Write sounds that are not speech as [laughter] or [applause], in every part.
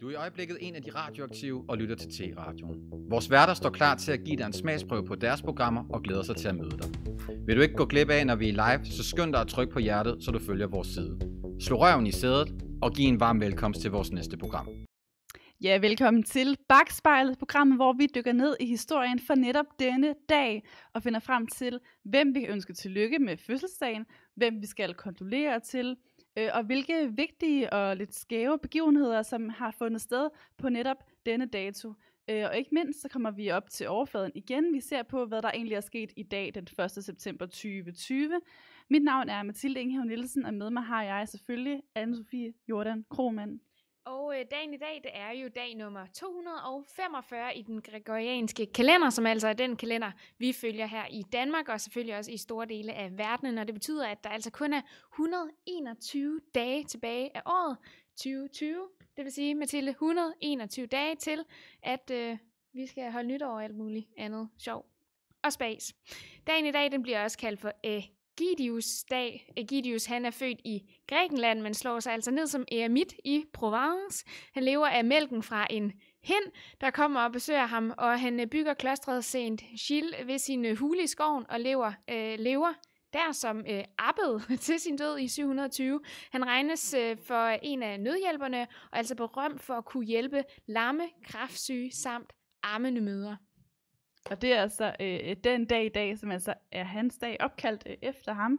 Du er i øjeblikket en af de radioaktive og lytter til T-radioen. Vores værter står klar til at give dig en smagsprøve på deres programmer og glæder sig til at møde dig. Vil du ikke gå glip af, når vi er live, så skynd dig at trykke på hjertet, så du følger vores side. Slå røven i sædet og giv en varm velkomst til vores næste program. Ja, velkommen til Bagspejlet, programmet, hvor vi dykker ned i historien for netop denne dag og finder frem til, hvem vi ønsker tillykke med fødselsdagen, hvem vi skal kondolere til, øh, og hvilke vigtige og lidt skæve begivenheder, som har fundet sted på netop denne dato. Øh, og ikke mindst så kommer vi op til overfladen igen. Vi ser på, hvad der egentlig er sket i dag, den 1. september 2020. Mit navn er Mathilde Ingehav Nielsen, og med mig har jeg selvfølgelig Anne-Sophie Jordan Krohmann. Og øh, dagen i dag, det er jo dag nummer 245 i den gregorianske kalender, som altså er den kalender, vi følger her i Danmark, og selvfølgelig også i store dele af verdenen. Og det betyder, at der altså kun er 121 dage tilbage af året 2020. Det vil sige, Mathilde, 121 dage til, at øh, vi skal holde nytår og alt muligt andet sjov og spas. Dagen i dag, den bliver også kaldt for øh, Egidius dag. Egidius han er født i Grækenland, men slår sig altså ned som eremit i Provence. Han lever af mælken fra en hen, der kommer og besøger ham, og han øh, bygger klostret Saint Gilles ved sin øh, hule i skoven og lever, øh, lever der som øh, abbed [laughs] til sin død i 720. Han regnes øh, for en af nødhjælperne, og altså berømt for at kunne hjælpe lamme, kraftsyge samt arme møder. Og det er altså øh, øh, den dag i dag, som altså er hans dag, opkaldt øh, efter ham.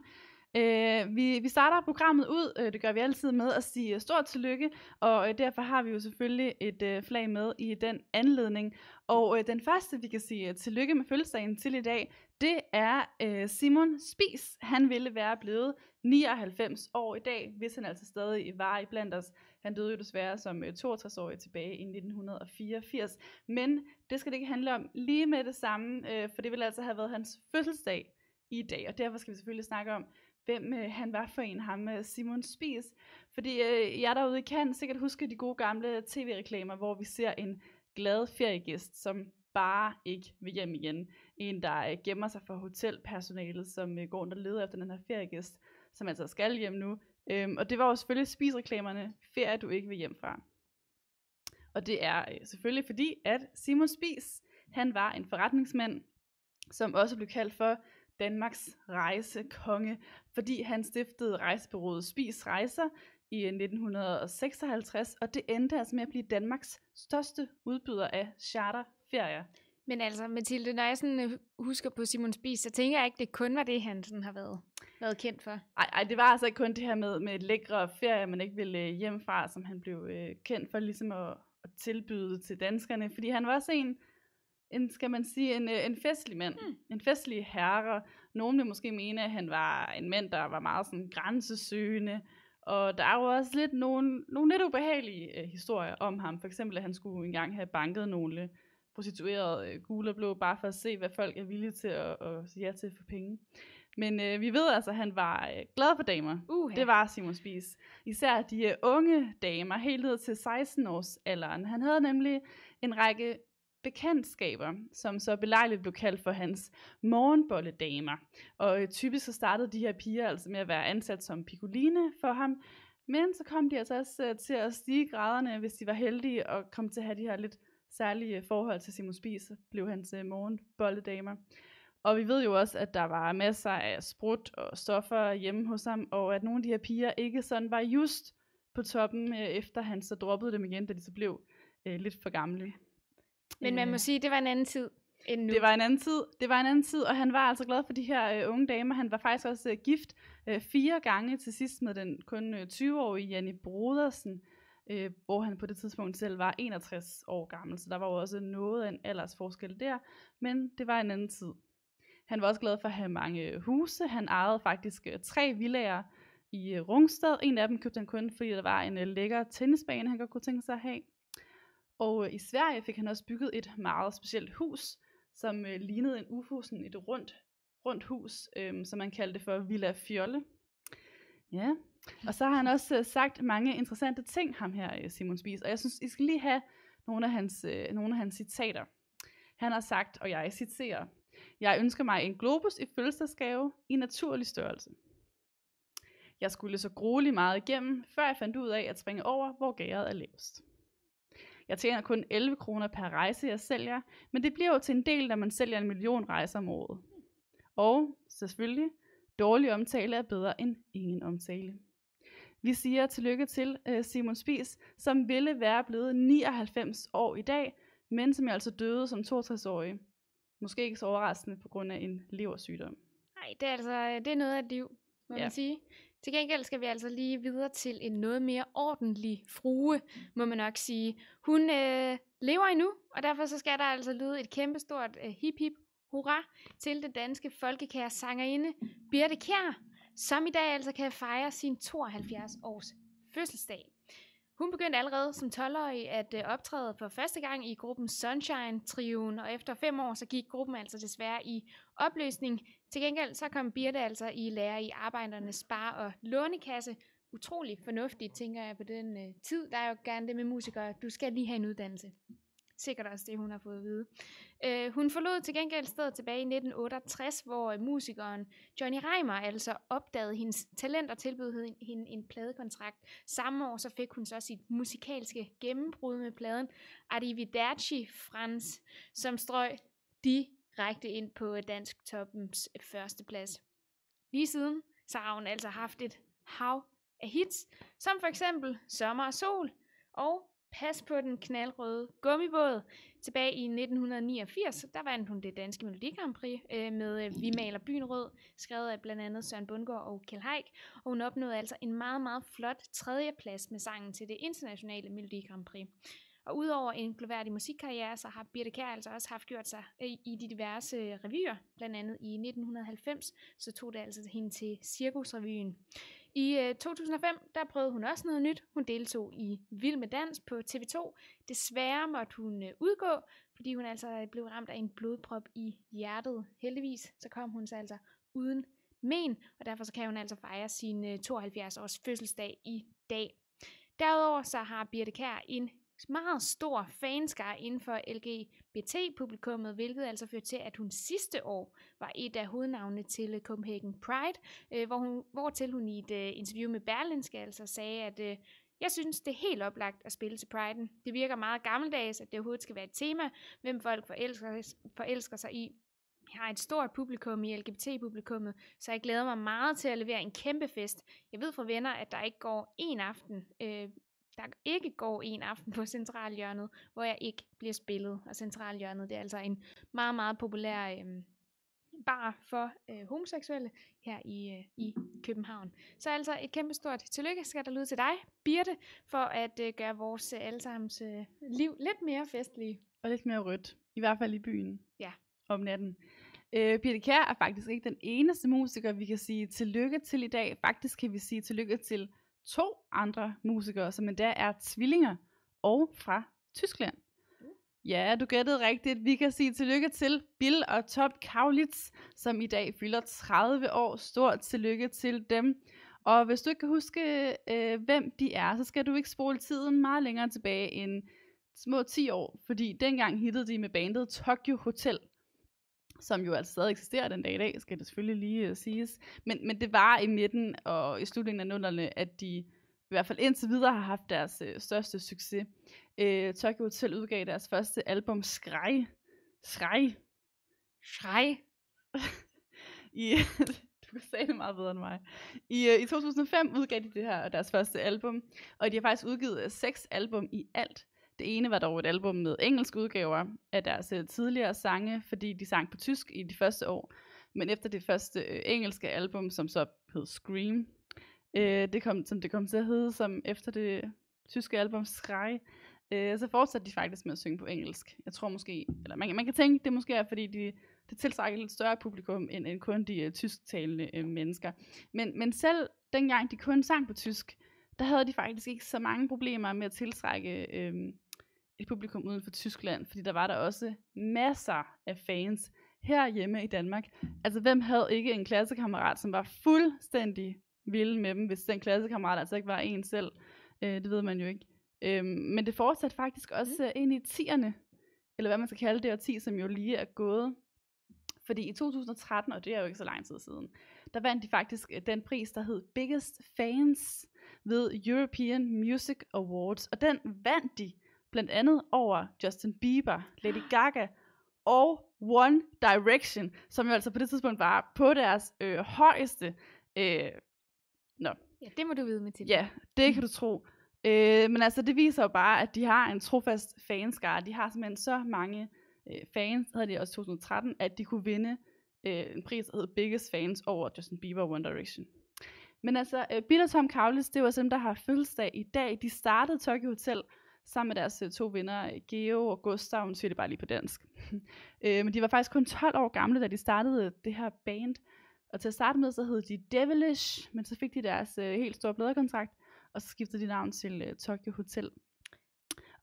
Øh, vi, vi starter programmet ud, øh, det gør vi altid med at sige øh, stort tillykke, og øh, derfor har vi jo selvfølgelig et øh, flag med i den anledning. Og øh, den første, vi kan sige øh, tillykke med fødselsdagen til i dag, det er øh, Simon Spis. Han ville være blevet 99 år i dag, hvis han altså stadig var i blandt os. Han døde jo desværre som 62-årig øh, tilbage i 1984. Men det skal det ikke handle om lige med det samme, øh, for det ville altså have været hans fødselsdag i dag. Og derfor skal vi selvfølgelig snakke om, hvem øh, han var for en, ham med øh, Simon Spies. Fordi øh, jeg derude kan sikkert huske de gode gamle tv-reklamer, hvor vi ser en glad feriegæst, som bare ikke vil hjem igen. En, der øh, gemmer sig for hotelpersonalet, som øh, går rundt og leder efter den her feriegæst, som altså skal hjem nu, Øhm, og det var jo selvfølgelig spisreklamerne, ferie du ikke vil hjem fra. Og det er øh, selvfølgelig fordi, at Simon Spis, han var en forretningsmand, som også blev kaldt for Danmarks rejsekonge, fordi han stiftede rejsebyrået Spis Rejser i 1956, øh, og det endte altså med at blive Danmarks største udbyder af charterferier. Men altså, Mathilde, når jeg sådan øh, husker på Simon Spis, så tænker jeg ikke, det kun var det, han sådan har været været kendt for. Nej, det var altså ikke kun det her med, med lækre ferie, man ikke ville øh, hjem fra, som han blev øh, kendt for ligesom at, at tilbyde til danskerne. Fordi han var også en, en skal man sige, en, øh, en festlig mand. Hmm. En festlig herre. Nogle vil måske mene, at han var en mand, der var meget sådan grænsesøgende. Og der er jo også lidt nogle, nogle lidt ubehagelige øh, historier om ham. For eksempel, at han skulle engang have banket nogle øh, prostituerede øh, gule og blå, bare for at se, hvad folk er villige til at, at sige ja til for penge. Men øh, vi ved altså, at han var øh, glad for damer. Uh, -huh. Det var Simon Spies. Især de øh, unge damer, helt ned til 16-års alderen. Han havde nemlig en række bekendtskaber, som så belejligt blev kaldt for hans morgenbolledamer. Og øh, typisk så startede de her piger altså med at være ansat som pikuline for ham, men så kom de altså også øh, til at stige graderne, hvis de var heldige, og kom til at have de her lidt særlige forhold til Simon Spies, så blev hans øh, morgenbolledamer. Og vi ved jo også, at der var masser af sprut og stoffer hjemme hos ham, og at nogle af de her piger ikke sådan var just på toppen, øh, efter han så droppede dem igen, da de så blev øh, lidt for gamle. Men man må øh. sige, det var en anden tid end nu. Det var en anden tid, det var en anden tid, og han var altså glad for de her øh, unge damer. Han var faktisk også øh, gift øh, fire gange til sidst med den kun øh, 20-årige Janne Brodersen, øh, hvor han på det tidspunkt selv var 61 år gammel, så der var jo også noget af en aldersforskel der, men det var en anden tid. Han var også glad for at have mange øh, huse. Han ejede faktisk øh, tre villager i øh, Rungsted. En af dem købte han kun, fordi der var en lækker tennisbane, han godt kunne tænke sig at have. Og i Sverige fik han også bygget et meget specielt hus, som lignede en UFO, sådan et rundt, rundt hus, øhm, som man kaldte for Villa Fjolle. Ja, og så har han også sagt mange interessante ting, ham her Simon Spies, og jeg synes, I skal lige have nogle af hans, øh, nogle af hans citater. Han har sagt, og jeg citerer, jeg ønsker mig en globus i fødselsdagsgave i naturlig størrelse. Jeg skulle så grueligt meget igennem, før jeg fandt ud af at springe over, hvor gæret er lavest. Jeg tjener kun 11 kroner per rejse, jeg sælger, men det bliver jo til en del, når man sælger en million rejser om året. Og selvfølgelig, dårlig omtale er bedre end ingen omtale. Vi siger tillykke til uh, Simon Spis, som ville være blevet 99 år i dag, men som altså døde som 62-årig. Måske ikke så overraskende på grund af en leversygdom. Nej, det er altså det er noget af et liv, må ja. man sige. Til gengæld skal vi altså lige videre til en noget mere ordentlig frue, må man nok sige. Hun øh, lever endnu, og derfor så skal der altså lyde et kæmpestort øh, hip hip hurra til det danske folkekære sangerinde Birte Kjær, som i dag altså kan fejre sin 72 års fødselsdag. Hun begyndte allerede som 12-årig at øh, optræde for første gang i gruppen Sunshine Trioen, og efter fem år så gik gruppen altså desværre i opløsning. Til gengæld så kom Birte altså i lære i Arbejdernes Spar- og Lånekasse. Utrolig fornuftigt, tænker jeg på den øh, tid. Der er jo gerne det med musikere. Du skal lige have en uddannelse sikkert også det, hun har fået at vide. Øh, hun forlod til gengæld stedet tilbage i 1968, hvor øh, musikeren Johnny Reimer altså opdagede hendes talent og tilbød hende en pladekontrakt. Samme år så fik hun så sit musikalske gennembrud med pladen Arrivederci Frans, som strøg direkte ind på øh, dansk toppens øh, førsteplads. Lige siden så har hun altså haft et hav af hits, som for eksempel Sommer og Sol og Pas på den knaldrøde gummibåd. Tilbage i 1989, der vandt hun det danske Melodi Grand Prix øh, med øh, Vi maler byen rød, skrevet af blandt andet Søren Bundgaard og Kjell Haik, og hun opnåede altså en meget, meget flot tredjeplads med sangen til det internationale Melodi Grand Prix. Og udover en gloværdig musikkarriere, så har Birte Kær altså også haft gjort sig øh, i de diverse revyer. Blandt andet i 1990, så tog det altså hende til Cirkusrevyen. I øh, 2005, der prøvede hun også noget nyt. Hun deltog i Vild med Dans på TV2. Desværre måtte hun øh, udgå, fordi hun altså øh, blev ramt af en blodprop i hjertet. Heldigvis, så kom hun så altså uden men, og derfor så kan hun altså fejre sin øh, 72-års fødselsdag i dag. Derudover så har Birte Kær en meget stor fanskar inden for LGBT-publikummet, hvilket altså førte til, at hun sidste år var et af hovednavnene til Copenhagen Pride, øh, hvor hun, hvortil hun i et øh, interview med Berlinske altså sagde, at øh, jeg synes, det er helt oplagt at spille til Pride'en. Det virker meget gammeldags, at det overhovedet skal være et tema, hvem folk forelsker, forelsker sig i. Jeg har et stort publikum i LGBT-publikummet, så jeg glæder mig meget til at levere en kæmpe fest. Jeg ved fra venner, at der ikke går en aften øh, der ikke går en aften på centralhjørnet, hvor jeg ikke bliver spillet. Og centralhjørnet, det er altså en meget, meget populær øh, bar for øh, homoseksuelle her i, øh, i København. Så altså et kæmpe stort tillykke skal der lyde til dig, Birte, for at øh, gøre vores øh, allesammens øh, liv lidt mere festlig. Og lidt mere rødt, i hvert fald i byen. Ja. Om natten. Øh, Birte Kær er faktisk ikke den eneste musiker, vi kan sige tillykke til i dag. Faktisk kan vi sige tillykke til to andre musikere, som endda er tvillinger og fra Tyskland. Uh. Ja, du gættede rigtigt. Vi kan sige tillykke til Bill og Top Kaulitz, som i dag fylder 30 år. Stort tillykke til dem. Og hvis du ikke kan huske, øh, hvem de er, så skal du ikke spole tiden meget længere tilbage end små 10 år, fordi dengang hittede de med bandet Tokyo Hotel som jo altså stadig eksisterer den dag i dag, skal det selvfølgelig lige uh, siges. Men, men det var i midten og i slutningen af nullerne, at de i hvert fald indtil videre har haft deres uh, største succes. uh, Tokyo Hotel udgav deres første album, Skrej. Skrej. Skrej. I, [laughs] du kan sige det meget bedre end mig. I, uh, I 2005 udgav de det her, deres første album, og de har faktisk udgivet seks album i alt. Det ene var dog et album med engelske udgaver af deres øh, tidligere sange, fordi de sang på tysk i de første år. Men efter det første øh, engelske album, som så hed Scream, øh, det kom, som det kom til at hedde, som efter det tyske album Schrei, øh, så fortsatte de faktisk med at synge på engelsk. Jeg tror måske, eller man, man kan tænke, det måske er, fordi de, det tiltrækker et lidt større publikum, end, end kun de øh, tysktalende øh, mennesker. Men, men selv dengang de kun sang på tysk, der havde de faktisk ikke så mange problemer med at tiltrække øh, et publikum uden for Tyskland, fordi der var der også masser af fans herhjemme i Danmark. Altså, hvem havde ikke en klassekammerat, som var fuldstændig vild med dem, hvis den klassekammerat altså ikke var en selv? Øh, det ved man jo ikke. Øh, men det fortsatte faktisk mm. også mm. ind i tierne, eller hvad man skal kalde det og 10, som jo lige er gået. Fordi i 2013, og det er jo ikke så lang tid siden, der vandt de faktisk øh, den pris, der hed Biggest Fans ved European Music Awards. Og den vandt de blandt andet over Justin Bieber, Lady Gaga og One Direction, som jo altså på det tidspunkt var på deres øh, højeste. Øh, nå. Ja, det må du vide, Mathilde. Ja, det kan du tro. Øh, men altså, det viser jo bare, at de har en trofast fanskare. De har simpelthen så mange øh, fans, havde de også i 2013, at de kunne vinde øh, en pris, der hed Biggest Fans over Justin Bieber og One Direction. Men altså, øh, Bill og Tom Cowles, det var dem, der har fødselsdag i dag. De startede Tokyo Hotel sammen med deres øh, to venner, øh, Geo og Gustav, nu siger det bare lige på dansk. [laughs] øh, men de var faktisk kun 12 år gamle, da de startede øh, det her band. Og til at starte med, så hed de Devilish, men så fik de deres øh, helt store pladekontrakt, og så skiftede de navn til øh, Tokyo Hotel.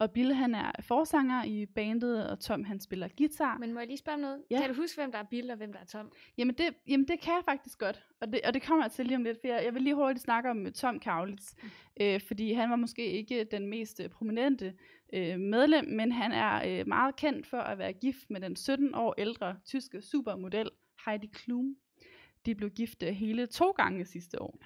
Og Bill han er forsanger i bandet, og Tom han spiller guitar. Men må jeg lige spørge om noget? Ja. Kan du huske, hvem der er Bill og hvem der er Tom? Jamen det, jamen det kan jeg faktisk godt, og det, og det kommer jeg til lige om lidt, for jeg, jeg vil lige hurtigt snakke om øh, Tom Kavlitz, mm. øh, fordi han var måske ikke den mest øh, prominente øh, medlem, men han er øh, meget kendt for at være gift med den 17 år ældre tyske supermodel Heidi Klum. De blev gift øh, hele to gange sidste år.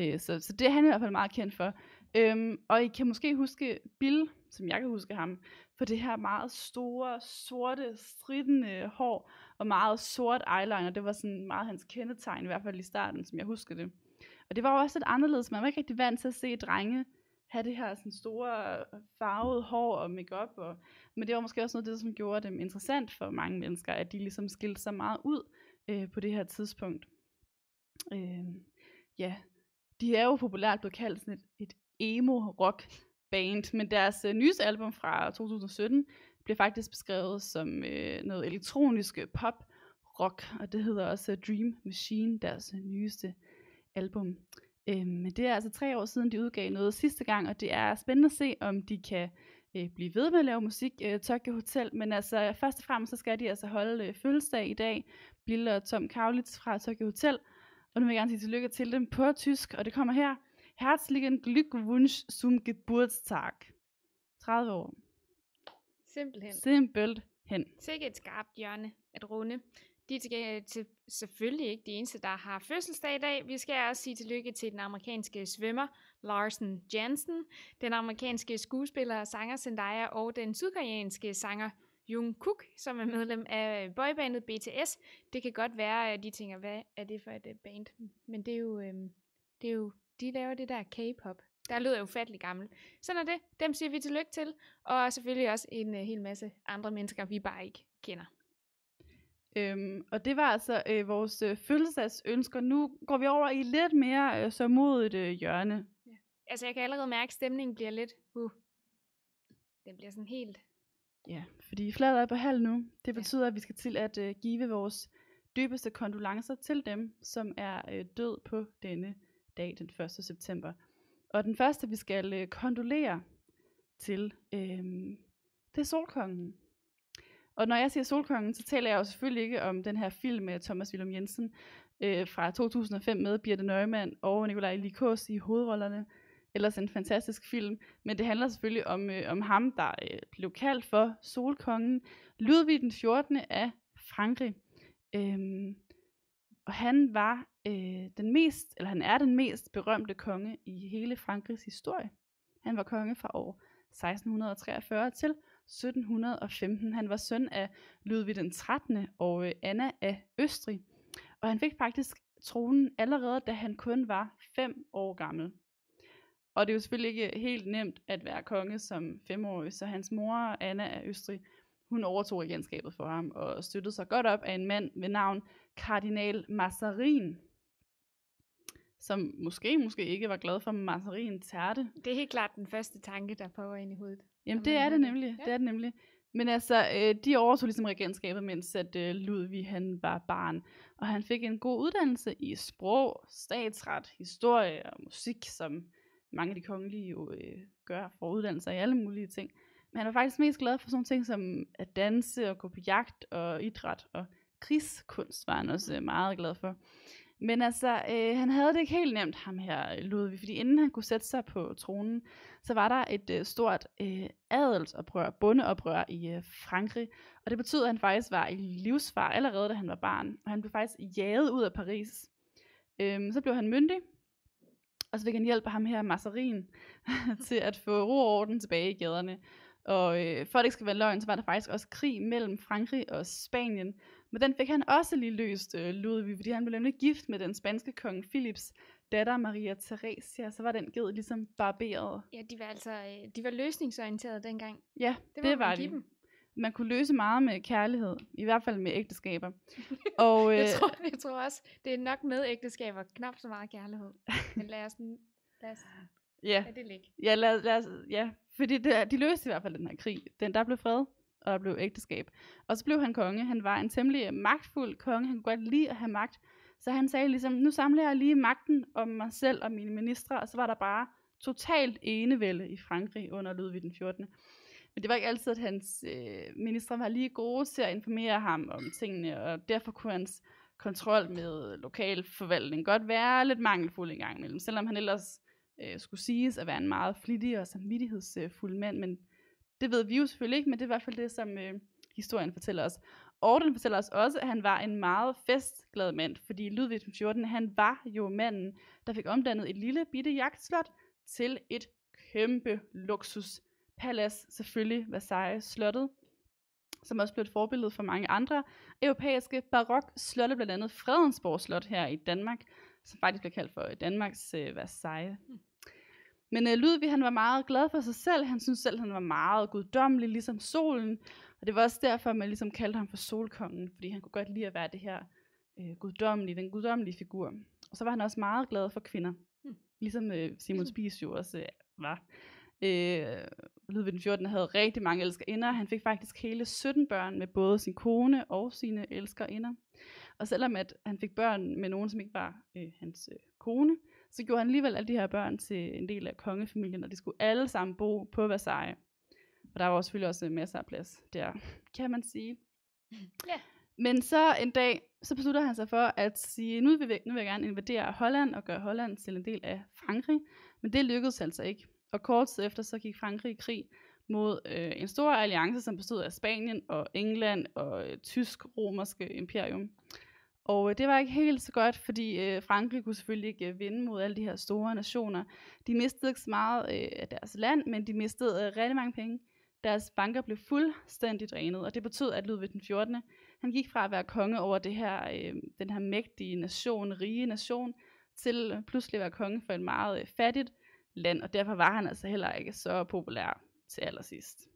Øh, så, så det er han i hvert fald meget kendt for. Øhm, og I kan måske huske Bill, som jeg kan huske ham, for det her meget store, sorte, stridende hår og meget sort eyeliner. Det var sådan meget hans kendetegn, i hvert fald i starten, som jeg husker det. Og det var jo også lidt anderledes. Man var ikke rigtig vant til at se drenge have det her sådan store farvede hår og makeup. Og, men det var måske også noget af det, som gjorde dem interessant for mange mennesker, at de ligesom skilte sig meget ud øh, på det her tidspunkt. Øh, ja, de er jo populært blevet kaldt sådan et, et emo-rock band, men deres øh, nyeste album fra 2017 bliver faktisk beskrevet som øh, noget elektronisk pop-rock, og det hedder også øh, Dream Machine, deres øh, nyeste album. Øh, men det er altså tre år siden, de udgav noget sidste gang, og det er spændende at se, om de kan øh, blive ved med at lave musik, øh, Tokyo Hotel, men altså først og fremmest, så skal de altså holde øh, fødselsdag i dag, Bill og Tom Kavlitz fra Tokyo Hotel, og nu vil jeg gerne sige tillykke til dem på tysk, og det kommer her. Herzlichen Glückwunsch zum Geburtstag. 30 år. Simpelthen. Simpelthen. Sikke et skarpt hjørne at runde. De er til, til, selvfølgelig ikke de eneste, der har fødselsdag i dag. Vi skal også sige tillykke til den amerikanske svømmer Larsen Jansen, den amerikanske skuespiller og sanger Zendaya og den sydkoreanske sanger Jungkook, som er medlem af boybandet BTS. Det kan godt være, at de tænker, hvad er det for et øh, band? Men det er jo, øhm, det er jo de laver det der K-pop. Der lyder jo ufattelig gammel. Sådan er det. Dem siger vi tillykke til. Og selvfølgelig også en uh, hel masse andre mennesker, vi bare ikke kender. Øhm, og det var altså øh, vores øh, fødselsdagsønsker. Nu går vi over i lidt mere øh, så et øh, hjørne. Ja. Altså jeg kan allerede mærke, at stemningen bliver lidt... Uh, den bliver sådan helt... Ja, fordi fladet er på halv nu. Det betyder, ja. at vi skal til at øh, give vores dybeste kondolencer til dem, som er øh, død på denne dag, den 1. september. Og den første, vi skal øh, kondolere til, øh, det er Solkongen. Og når jeg siger Solkongen, så taler jeg jo selvfølgelig ikke om den her film med Thomas Willem Jensen øh, fra 2005 med Birte Nøgman og Nikolaj Likos i hovedrollerne. Ellers en fantastisk film. Men det handler selvfølgelig om, øh, om ham, der øh, blev kaldt for Solkongen. Ludvig den 14. af Frankrig. Øh, og han var øh, den mest, eller han er den mest berømte konge i hele Frankrigs historie. Han var konge fra år 1643 til 1715. Han var søn af Ludvig den 13. og øh, Anna af Østrig. Og han fik faktisk tronen allerede, da han kun var 5 år gammel. Og det er jo selvfølgelig ikke helt nemt at være konge som femårig, så hans mor, Anna af Østrig, hun overtog regentskabet for ham og støttede sig godt op af en mand ved navn kardinal Mazarin, som måske, måske ikke var glad for masserin tærte. Det er helt klart den første tanke, der popper ind i hovedet. Jamen det er det nemlig, ja. det er det nemlig. Men altså, øh, de overtog ligesom regentskabet, mens at øh, Ludvig han var barn. Og han fik en god uddannelse i sprog, statsret, historie og musik, som mange af de kongelige jo øh, gør for uddannelser i alle mulige ting. Men han var faktisk mest glad for sådan ting som at danse og gå på jagt og idræt og krigskunst var han også øh, meget glad for. Men altså, øh, han havde det ikke helt nemt, ham her Ludvig, fordi inden han kunne sætte sig på tronen, så var der et øh, stort øh, adelsoprør, bondeoprør i øh, Frankrig, og det betød, at han faktisk var i livsfar allerede, da han var barn, og han blev faktisk jaget ud af Paris. Øh, så blev han myndig, og så fik han hjælp af ham her, Masserin, [laughs] til at få ro og orden tilbage i gaderne. Og øh, for at det ikke skal være løgn, så var der faktisk også krig mellem Frankrig og Spanien, men den fik han også lige løst, øh, Ludvig, fordi han blev nemlig gift med den spanske konge Philips datter Maria Theresia, så var den ged ligesom barberet. Ja, de var altså øh, de var løsningsorienterede dengang. Ja, det, det var de. Dem. Man kunne løse meget med kærlighed, i hvert fald med ægteskaber. [laughs] Og, øh, jeg, tror, jeg tror også, det er nok med ægteskaber, knap så meget kærlighed. [laughs] Men lad os, lad os ja. det ligge. Ja, lad, lad os, ja. fordi det, de løste i hvert fald den her krig. Den der blev fred og der blev ægteskab. Og så blev han konge. Han var en temmelig magtfuld konge. Han kunne godt lide at have magt. Så han sagde ligesom, nu samler jeg lige magten om mig selv og mine ministre, og så var der bare totalt enevælde i Frankrig under Ludvig den 14. Men det var ikke altid, at hans øh, ministre var lige gode til at informere ham om tingene, og derfor kunne hans kontrol med lokal forvaltning godt være lidt mangelfuld en gang imellem, selvom han ellers øh, skulle siges at være en meget flittig og samvittighedsfuld mand, men det ved vi jo selvfølgelig ikke, men det er i hvert fald det, som øh, historien fortæller os. Og den fortæller os også, at han var en meget festglad mand, fordi Ludvig 14, han var jo manden, der fik omdannet et lille bitte jagtslot til et kæmpe luksuspalads, selvfølgelig Versailles slottet, som også blev et forbillede for mange andre europæiske barok slotte, blandt andet Fredensborg Slot her i Danmark, som faktisk bliver kaldt for Danmarks øh, Versailles. Mm. Men øh, Ludvig han var meget glad for sig selv. Han synes selv, han var meget guddommelig, ligesom solen. Og det var også derfor, man ligesom kaldte ham for solkongen, fordi han kunne godt lide at være det her øh, guddommelige, den guddommelige figur. Og så var han også meget glad for kvinder, Hmm. ligesom øh, Simon hm. Spies jo også øh, var. Øh, Ludvig den 14. havde rigtig mange elskerinder. Han fik faktisk hele 17 børn med både sin kone og sine elskerinder. Og selvom at han fik børn med nogen, som ikke var øh, hans øh, kone, øh, så gjorde han alligevel alle de her børn til en del af kongefamilien, og de skulle alle sammen bo på Versailles. Og der var selvfølgelig også øh, masser af plads der, [laughs] kan man sige. Ja. Yeah. Men så en dag, så beslutter han sig for at sige, nu vil, nu vil jeg gerne invadere Holland og gøre Holland til en del af Frankrig. Men det lykkedes altså ikke. Og kort tid efter, så gik Frankrig i krig mod øh, en stor alliance, som bestod af Spanien og England og øh, tysk-romerske imperium. Og øh, det var ikke helt så godt, fordi øh, Frankrig kunne selvfølgelig ikke øh, vinde mod alle de her store nationer. De mistede ikke så meget øh, af deres land, men de mistede øh, rigtig mange penge. Deres banker blev fuldstændig drænet, og det betød, at Ludvig den 14. han gik fra at være konge over det her, øh, den her mægtige nation, rige nation, til øh, pludselig at være konge for et meget øh, fattigt land, og derfor var han altså heller ikke så populær til allersidst.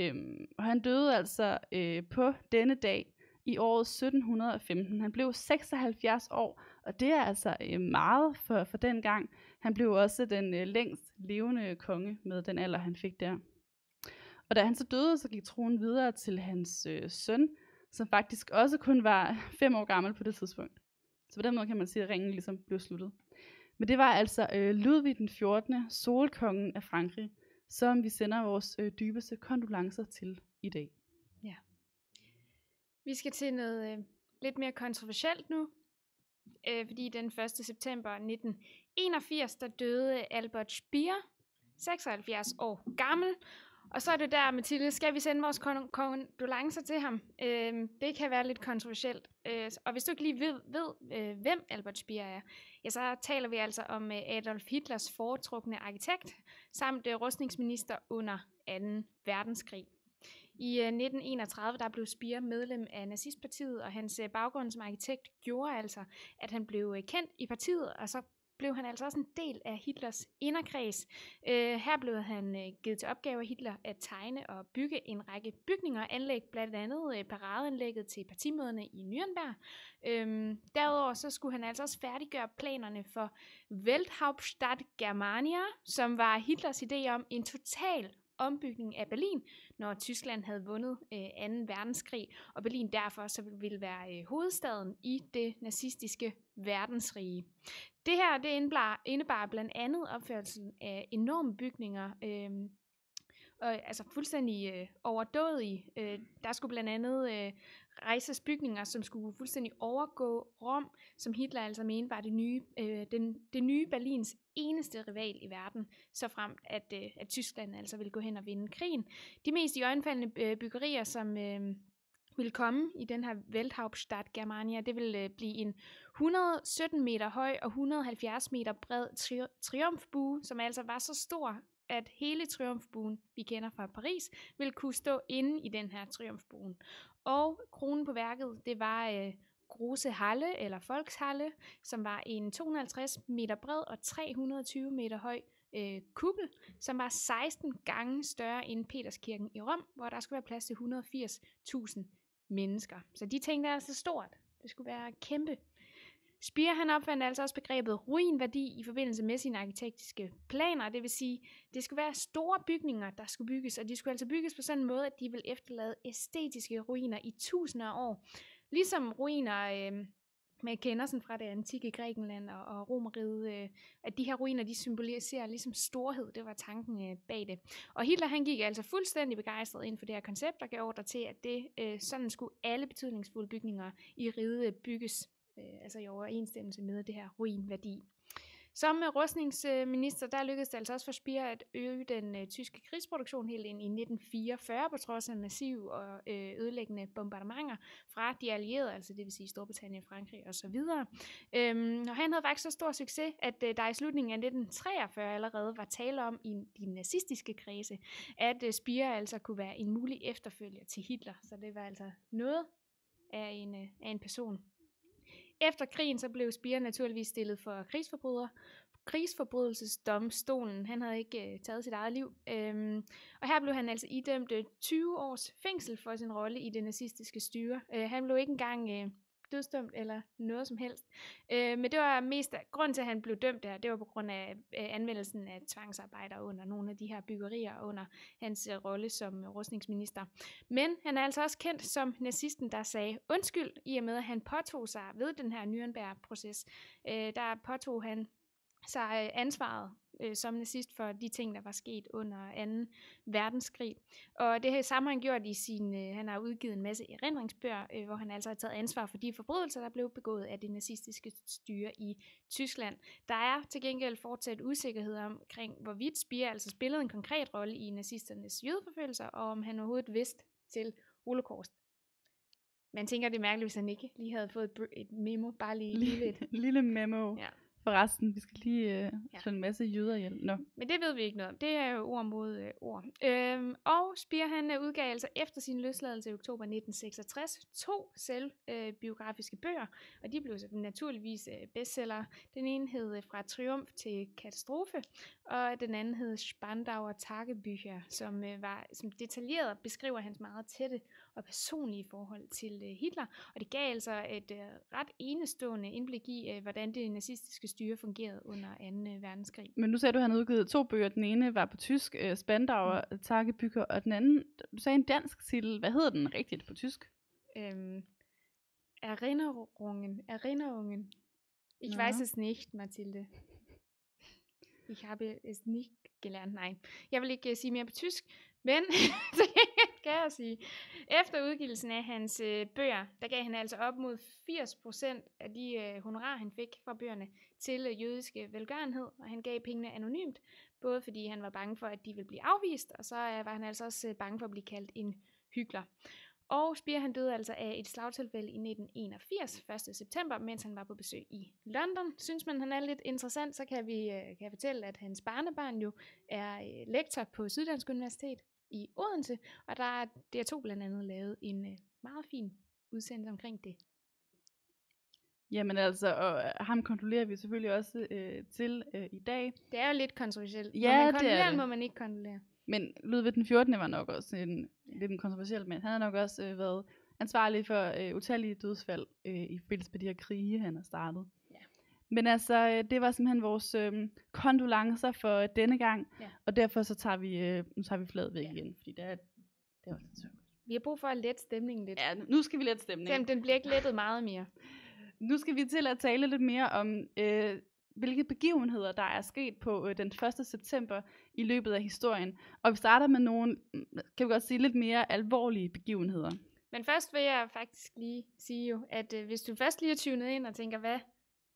Øhm, og han døde altså øh, på denne dag i året 1715. Han blev 76 år, og det er altså øh, meget for, for den gang. Han blev også den øh, længst levende konge med den alder, han fik der. Og da han så døde, så gik tronen videre til hans øh, søn, som faktisk også kun var [laughs] fem år gammel på det tidspunkt. Så på den måde kan man sige, at ringen ligesom blev sluttet. Men det var altså øh, Ludvig den 14., solkongen af Frankrig, som vi sender vores øh, dybeste kondolencer til i dag. Vi skal til noget øh, lidt mere kontroversielt nu, øh, fordi den 1. september 1981, der døde Albert Speer, 76 år gammel, og så er det der, Mathilde, skal vi sende vores kondolencer til ham? Øh, det kan være lidt kontroversielt. Øh, og hvis du ikke lige ved, ved øh, hvem Albert Speer er, ja, så taler vi altså om øh, Adolf Hitlers foretrukne arkitekt, samt øh, rustningsminister under 2. verdenskrig. I 1931 øh, der blev Speer medlem af nazistpartiet, og hans øh, baggrund som arkitekt gjorde altså, at han blev øh, kendt i partiet, og så blev han altså også en del af Hitlers inderkreds. Øh, her blev han givet til opgave af Hitler at tegne og bygge en række bygninger og anlæg, blandt andet paradeanlægget til partimøderne i Nürnberg. Øhm, derudover så skulle han altså også færdiggøre planerne for Welthauptstadt Germania, som var Hitlers idé om en total ombygning af Berlin, når Tyskland havde vundet øh, 2. verdenskrig, og Berlin derfor så ville være øh, hovedstaden i det nazistiske verdensrige. Det her det indbar, indebar blandt andet opførelsen af enorme bygninger, øh, og, altså fuldstændig øh, overdådige. Øh, der skulle blandt andet øh, rejses bygninger, som skulle fuldstændig overgå Rom, som Hitler altså mente var det nye, øh, den, det nye Berlins eneste rival i verden, så frem at, øh, at Tyskland altså ville gå hen og vinde krigen. De mest iøjnefaldende øh, byggerier, som øh, vil komme i den her Welthauptstadt Germania, det vil øh, blive en 117 meter høj og 170 meter bred tri- triumfbue, som altså var så stor, at hele triumfbuen, vi kender fra Paris, vil kunne stå inde i den her triumfbuen. Og kronen på værket, det var øh, Gruse Halle, eller Folkshalle, som var en 250 meter bred og 320 meter høj øh, kuppel, som var 16 gange større end Peterskirken i Rom, hvor der skulle være plads til 180.000 mennesker. Så de tænkte altså stort. Det skulle være kæmpe. Speer han opfandt altså også begrebet ruinværdi i forbindelse med sine arkitektiske planer, det vil sige, det skulle være store bygninger, der skulle bygges, og de skulle altså bygges på sådan en måde, at de ville efterlade æstetiske ruiner i tusinder af år, ligesom ruiner... Øh, man kender sådan fra det antikke Grækenland og, og Romeriet, øh, at de her ruiner, de symboliserer ligesom storhed, det var tanken øh, bag det. Og Hitler, han gik altså fuldstændig begejstret ind for det her koncept, og gav ordre til, at det øh, sådan skulle alle betydningsfulde bygninger i riget bygges, øh, altså i overensstemmelse med det her ruinværdi. Som rustningsminister, der lykkedes det altså også for Spire at øge den øh, tyske krigsproduktion helt ind i 1944, på trods af massive og øh, ødelæggende bombardementer fra de allierede, altså det vil sige Storbritannien, Frankrig osv. Øhm, og han havde faktisk så stor succes, at øh, der i slutningen af 1943 allerede var tale om i de nazistiske kredse, at øh, altså kunne være en mulig efterfølger til Hitler. Så det var altså noget af en, af en person. Efter krigen så blev Spire naturligvis stillet for krigsforbryder, krigsforbrydelsesdomstolen. Han havde ikke øh, taget sit eget liv. Øhm, og her blev han altså idømt 20 øh, års fængsel for sin rolle i det nazistiske styre. Øh, han blev ikke engang øh, dødsdømt eller noget som helst. Øh, men det var mest, grund til, at han blev dømt der, det var på grund af øh, anvendelsen af tvangsarbejder under nogle af de her byggerier, under hans øh, rolle som øh, rustningsminister. Men han er altså også kendt som nazisten, der sagde undskyld, i og med at han påtog sig ved den her Nürnberg-proces. Øh, der påtog han sig øh, ansvaret øh, som nazist for de ting, der var sket under 2. verdenskrig. Og det her samme han gjort i sin, øh, han har udgivet en masse erindringsbøger, øh, hvor han altså har taget ansvar for de forbrydelser, der blev begået af det nazistiske styre i Tyskland. Der er til gengæld fortsat usikkerhed omkring, hvorvidt Spier altså spillede en konkret rolle i nazisternes jødeforfølgelser, og om han overhovedet vidste til holocaust man tænker, det er mærkeligt, hvis han ikke lige havde fået et memo, bare lige, lige lidt. [laughs] lille memo. Ja. Forresten, vi skal lige øh, ja. slå en masse jøder ihjel. Nå. Men det ved vi ikke noget om. Det er jo ord mod øh, ord. Øhm, og Spier han øh, udgav altså efter sin løsladelse i oktober 1966 to selvbiografiske øh, bøger, og de blev så naturligvis øh, bestseller. Den ene hed øh, Fra triumf til katastrofe, og den anden hed Spandauer Tagebücher, som, øh, var, som detaljeret beskriver hans meget tætte og personlige forhold til øh, Hitler. Og det gav altså et øh, ret enestående indblik i, øh, hvordan det nazistiske styre fungerede under 2. verdenskrig. Men nu sagde du, at han havde udgivet to bøger. Den ene var på tysk, Spandauer, mm. Takkebygger, og den anden, du sagde en dansk titel. Hvad hedder den rigtigt på tysk? Øhm, Erinnerungen. Erinnerungen. Ich ja. weiß es nicht, Mathilde. Ich habe es nicht gelernt, nej. Jeg vil ikke uh, sige mere på tysk, men [laughs] så skal jeg sige. Efter udgivelsen af hans øh, bøger, der gav han altså op mod 80% af de øh, honorar, han fik fra bøgerne til øh, jødiske velgørenhed, og han gav pengene anonymt, både fordi han var bange for, at de ville blive afvist, og så øh, var han altså også øh, bange for at blive kaldt en hykler. Og Spier han døde altså af et slagtilfælde i 1981, 1. september, mens han var på besøg i London. Synes man, han er lidt interessant, så kan, vi, øh, kan jeg fortælle, at hans barnebarn jo er øh, lektor på Syddansk Universitet, i Odense, og der er DR2 blandt andet lavet en øh, meget fin udsendelse omkring det. Jamen altså, og øh, ham kontrollerer vi selvfølgelig også øh, til øh, i dag. Det er jo lidt kontroversielt. Ja, må man det er det. må man ikke kontrollere. Men Ludvig den 14. var nok også en, ja. lidt en kontroversiel mand. Han har nok også øh, været ansvarlig for øh, utallige dødsfald øh, i forbindelse med de her krige, han har startet. Men altså, øh, det var simpelthen vores øh, kondolencer for øh, denne gang, ja. og derfor så tager vi, øh, nu tager vi flad væk ja. igen, fordi det er, det er også lidt Vi har brug for at lette stemningen lidt. Ja, nu skal vi lette stemningen. Jamen, den bliver ikke lettet meget mere. [laughs] Nu skal vi til at tale lidt mere om, øh, hvilke begivenheder, der er sket på øh, den 1. september i løbet af historien. Og vi starter med nogle, kan vi godt sige, lidt mere alvorlige begivenheder. Men først vil jeg faktisk lige sige jo, at øh, hvis du først lige er tunet ind og tænker, hvad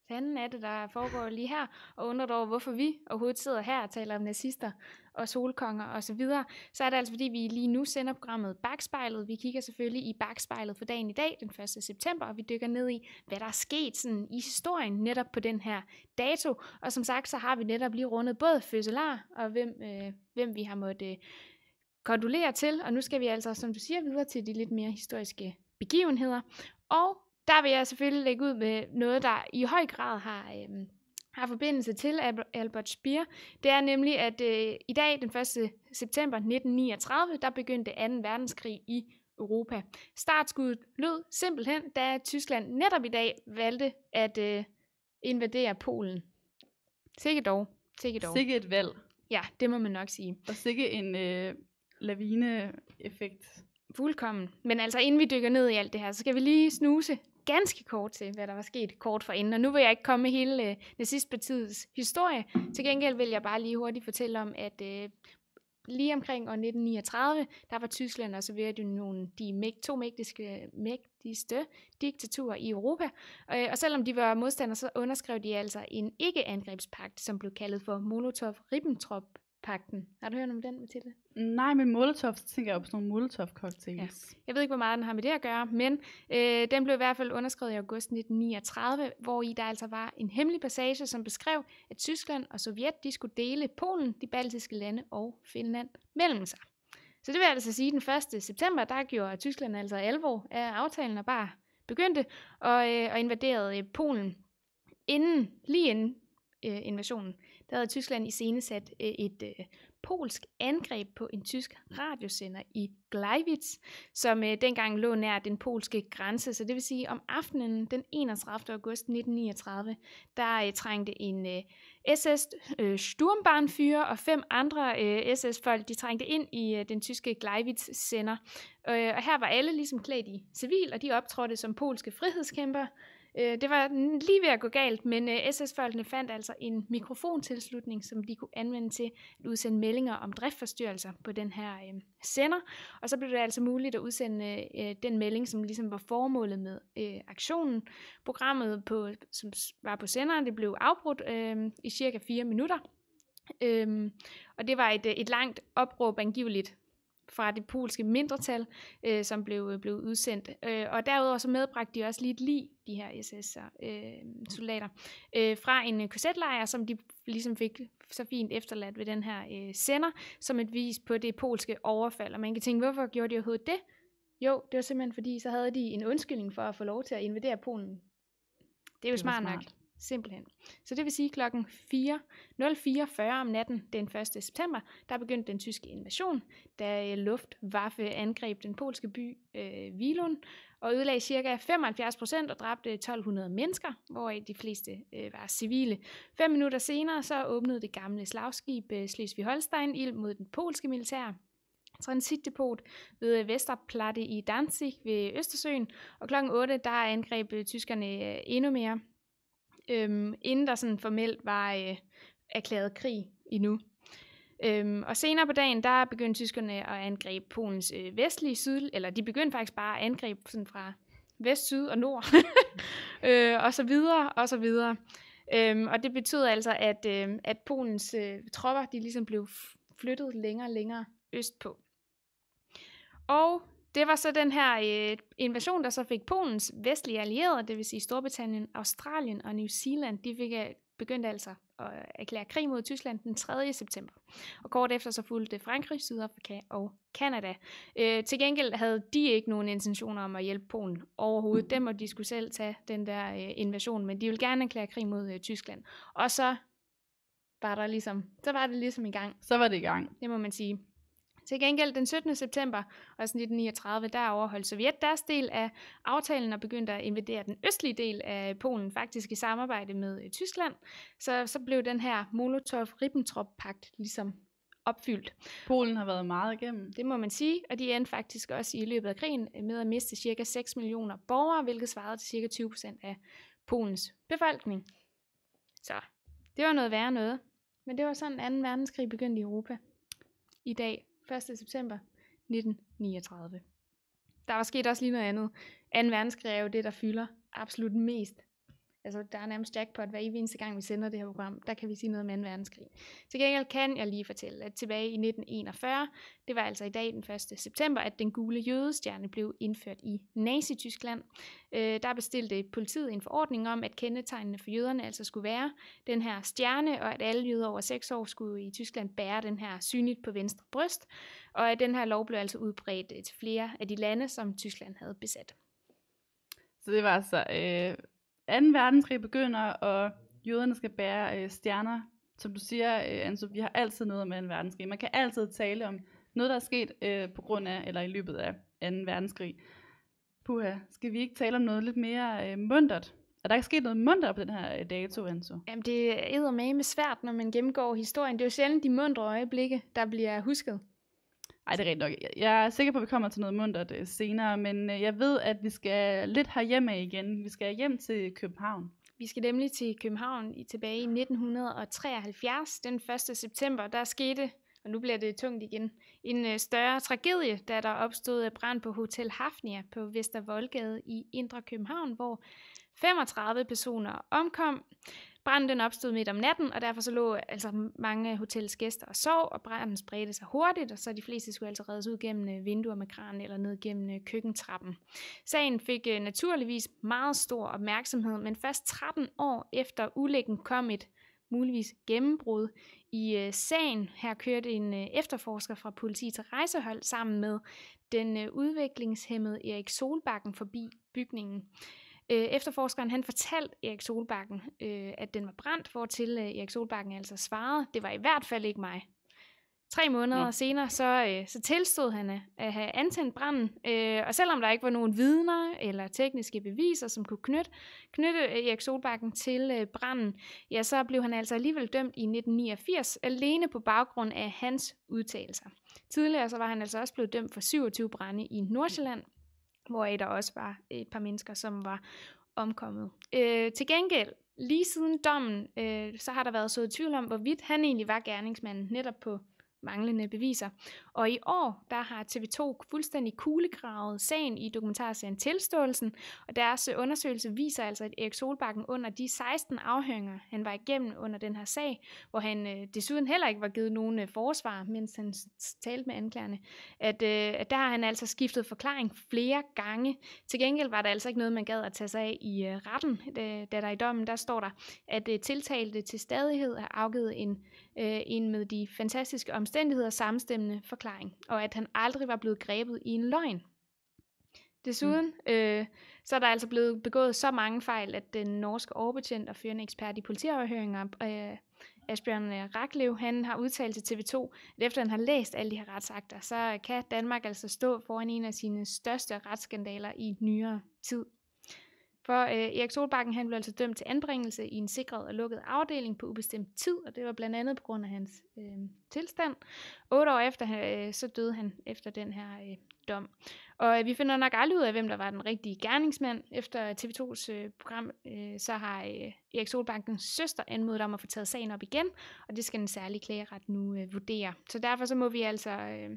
fanden er det, der foregår lige her, og undrer dig over, hvorfor vi overhovedet sidder her og taler om nazister og solkonger osv., så, videre. så er det altså, fordi vi lige nu sender programmet Bagspejlet. Vi kigger selvfølgelig i Bagspejlet for dagen i dag, den 1. september, og vi dykker ned i, hvad der er sket sådan, i historien netop på den her dato. Og som sagt, så har vi netop lige rundet både fødselar og hvem, øh, hvem vi har måttet øh, kondolere til, og nu skal vi altså, som du siger, videre til de lidt mere historiske begivenheder. Og der vil jeg selvfølgelig lægge ud med noget, der i høj grad har, øh, har forbindelse til Albert Speer. Det er nemlig, at øh, i dag, den 1. september 1939, der begyndte 2. verdenskrig i Europa. Startskuddet lød simpelthen, da Tyskland netop i dag valgte at øh, invadere Polen. Sikke dog. Sikke dog. Sikke et valg. Ja, det må man nok sige. Og sikke en øh, lavineeffekt. Fuldkommen. Men altså, inden vi dykker ned i alt det her, så skal vi lige snuse ganske kort til, hvad der var sket kort for inden. Og nu vil jeg ikke komme med hele øh, nazistpartiets historie. Til gengæld vil jeg bare lige hurtigt fortælle om, at øh, lige omkring år 1939, der var Tyskland og Sovjetunionen de to mægtiske, mægtigste diktaturer i Europa. Øh, og selvom de var modstandere, så underskrev de altså en ikke-angrebspagt, som blev kaldet for Molotov-Ribbentrop pakten. Har du hørt om den, Mathilde? Nej, men Molotov, så tænker jeg på sådan nogle Molotov-cocktails. Ja. Jeg ved ikke, hvor meget den har med det at gøre, men øh, den blev i hvert fald underskrevet i august 1939, hvor i der altså var en hemmelig passage, som beskrev, at Tyskland og Sovjet de skulle dele Polen, de baltiske lande og Finland mellem sig. Så det vil altså sige, at den 1. september, der gjorde Tyskland altså alvor af aftalen og bare begyndte og, øh, og invaderede øh, Polen inden, lige inden øh, invasionen der havde Tyskland i scenesat øh, et øh, polsk angreb på en tysk radiosender i Gleiwitz, som øh, dengang lå nær den polske grænse. Så det vil sige, om aftenen den 31. august 1939, der øh, trængte en øh, SS øh, og fem andre øh, SS-folk, de trængte ind i øh, den tyske Gleiwitz-sender. Øh, og her var alle ligesom klædt i civil, og de optrådte som polske frihedskæmper. Øh, det var lige ved at gå galt, men øh, SS-folkene fandt altså en mikrofontilslutning, som de kunne anvende til at udsende meldinger om driftforstyrrelser på den her øh, sender. Og så blev det altså muligt at udsende øh, den melding, som ligesom var formålet med aktionen. Programmet, på, som var på senderen, det blev afbrudt i cirka 4 minutter. Øhm, og det var et, et langt opråb angiveligt fra det polske mindretal, øh, som blev, blev udsendt. Øh, og derudover så medbragte de også lige et lig, de her SS-soldater, øh, øh, fra en øh, korsetlejr, som de ligesom fik så fint efterladt ved den her øh, sender, som et vis på det polske overfald. Og man kan tænke, hvorfor gjorde de overhovedet det? Jo, det var simpelthen fordi, så havde de en undskyldning for at få lov til at invadere Polen. Det er jo det smart, smart nok. Simpelthen. Så det vil sige klokken 04.40 om natten den 1. september, der begyndte den tyske invasion, da øh, Luftwaffe angreb den polske by øh, Vilun og ødelagde ca. 75 procent og dræbte 1200 mennesker, hvoraf de fleste øh, var civile. Fem minutter senere så åbnede det gamle slagskib øh, Slesvig-Holstein ild mod den polske militær, transitdepot ved Vesterplatte øh, i Danzig ved Østersøen, og klokken 8 der angreb øh, tyskerne endnu mere øhm, inden der sådan formelt var øh, erklæret krig endnu. Øhm, og senere på dagen, der begyndte tyskerne at angribe Polens øh, vestlige syd, eller de begyndte faktisk bare at angribe sådan fra vest, syd og nord, [laughs] øh, og så videre, og så videre. Øhm, og det betød altså, at, øh, at Polens øh, tropper, de ligesom blev flyttet længere og længere østpå. Og det var så den her øh, invasion, der så fik Polens vestlige allierede, det vil sige Storbritannien, Australien og New Zealand, de fik, øh, begyndt altså at øh, erklære krig mod Tyskland den 3. september. Og kort efter så fulgte Frankrig, Sydafrika og Kanada. Øh, til gengæld havde de ikke nogen intentioner om at hjælpe Polen overhovedet. Mm. Dem og de skulle selv tage den der øh, invasion, men de ville gerne erklære krig mod øh, Tyskland. Og så var der ligesom, så var det ligesom i gang. Så var det i gang. Det må man sige. Til gengæld den 17. september, 1939, der overholdt Sovjet deres del af aftalen og begyndte at invadere den østlige del af Polen, faktisk i samarbejde med øh, Tyskland. Så, så blev den her Molotov-Ribbentrop-pagt ligesom opfyldt. Polen har været meget igennem. Det må man sige, og de endte faktisk også i løbet af krigen med at miste ca. 6 millioner borgere, hvilket svarede til ca. 20 procent af Polens befolkning. Så det var noget værre noget. Men det var sådan, 2. verdenskrig begyndte i Europa. I dag 1. september 1939. Der var sket også lige noget andet. 2. verdenskrig er jo det, der fylder absolut mest Altså, der er nærmest jackpot hver eneste gang, vi sender det her program. Der kan vi sige noget om 2. verdenskrig. Til gengæld kan jeg lige fortælle, at tilbage i 1941, det var altså i dag den 1. september, at den gule jødestjerne blev indført i Nazi-Tyskland. Øh, der bestilte politiet en forordning om, at kendetegnene for jøderne altså skulle være den her stjerne, og at alle jøder over 6 år skulle i Tyskland bære den her synligt på venstre bryst. Og at den her lov blev altså udbredt til flere af de lande, som Tyskland havde besat. Så det var altså... Øh 2. verdenskrig begynder, og jøderne skal bære øh, stjerner. Som du siger, øh, Anso, vi har altid noget med 2. verdenskrig. Man kan altid tale om noget, der er sket øh, på grund af, eller i løbet af 2. verdenskrig. Puha, skal vi ikke tale om noget lidt mere øh, mundtet? Er der ikke sket noget mundtet på den her øh, dato, Anso? Jamen, det er med svært, når man gennemgår historien. Det er jo sjældent de mundre øjeblikke, der bliver husket. Ej, det er rigtigt nok. Jeg er sikker på, at vi kommer til noget mundt øh, senere, men øh, jeg ved, at vi skal lidt hjemme igen. Vi skal hjem til København. Vi skal nemlig til København i tilbage i 1973. Den 1. september, der skete, og nu bliver det tungt igen, en øh, større tragedie, da der opstod øh, brand på Hotel Hafnia på Vester Voldgade i Indre København, hvor 35 personer omkom. Branden den opstod midt om natten, og derfor så lå altså mange hotels gæster og sov, og branden spredte sig hurtigt, og så de fleste skulle altså reddes ud gennem øh, vinduer med kran eller ned gennem øh, køkkentrappen. Sagen fik øh, naturligvis meget stor opmærksomhed, men først 13 år efter ulykken kom et muligvis gennembrud i sagen. Her kørte en efterforsker fra politi til rejsehold sammen med den udviklingshemmede Erik Solbakken forbi bygningen. Øh, efterforskeren han fortalte Erik Solbakken, øh, at den var brændt, hvor til øh, Erik Solbakken altså svarede, det var i hvert fald ikke mig. Tre måneder ja. senere, så, øh, så tilstod han øh, at have antændt branden, øh, og selvom der ikke var nogen vidner eller tekniske beviser, som kunne knytte, knytte øh, Erik Solbakken til øh, branden, ja, så blev han altså alligevel dømt i 1989, alene på baggrund af hans udtalelser. Tidligere så var han altså også blevet dømt for 27 brænde i Nordsjælland, hvoraf der også var et par mennesker, som var omkommet. Øh, til gengæld, lige siden dommen, øh, så har der været så tvivl om, hvorvidt han egentlig var gerningsmanden netop på manglende beviser. Og i år, der har TV2 fuldstændig kuglegravet sagen i dokumentarserien Tilståelsen, og deres øh, undersøgelse viser altså, at Erik Solbakken under de 16 afhøringer, han var igennem under den her sag, hvor han øh, desuden heller ikke var givet nogen øh, forsvar, mens han talte med anklagerne, at, øh, at der har han altså skiftet forklaring flere gange. Til gengæld var der altså ikke noget, man gad at tage sig af i øh, retten, da, da der i dommen, der står der, at øh, tiltalte til stadighed har afgivet en øh, en med de fantastiske omstændigheder samstemmende forklaring, og at han aldrig var blevet grebet i en løgn. Desuden mm. øh, så er der altså blevet begået så mange fejl, at den norske overbetjent og førende ekspert i politiafhøringer, øh, Asbjørn øh, Raklev, han har udtalt til TV2, at efter han har læst alle de her retsakter, så kan Danmark altså stå foran en af sine største retsskandaler i nyere tid. For øh, Erik Solbakken han blev altså dømt til anbringelse i en sikret og lukket afdeling på ubestemt tid, og det var blandt andet på grund af hans øh, tilstand. Otte år efter, øh, så døde han efter den her øh, dom. Og øh, vi finder nok aldrig ud af, hvem der var den rigtige gerningsmand. Efter TV2's øh, program, øh, så har øh, Erik Solbankens søster anmodet om at få taget sagen op igen, og det skal den særlige klageret nu øh, vurdere. Så derfor så må vi altså... Øh,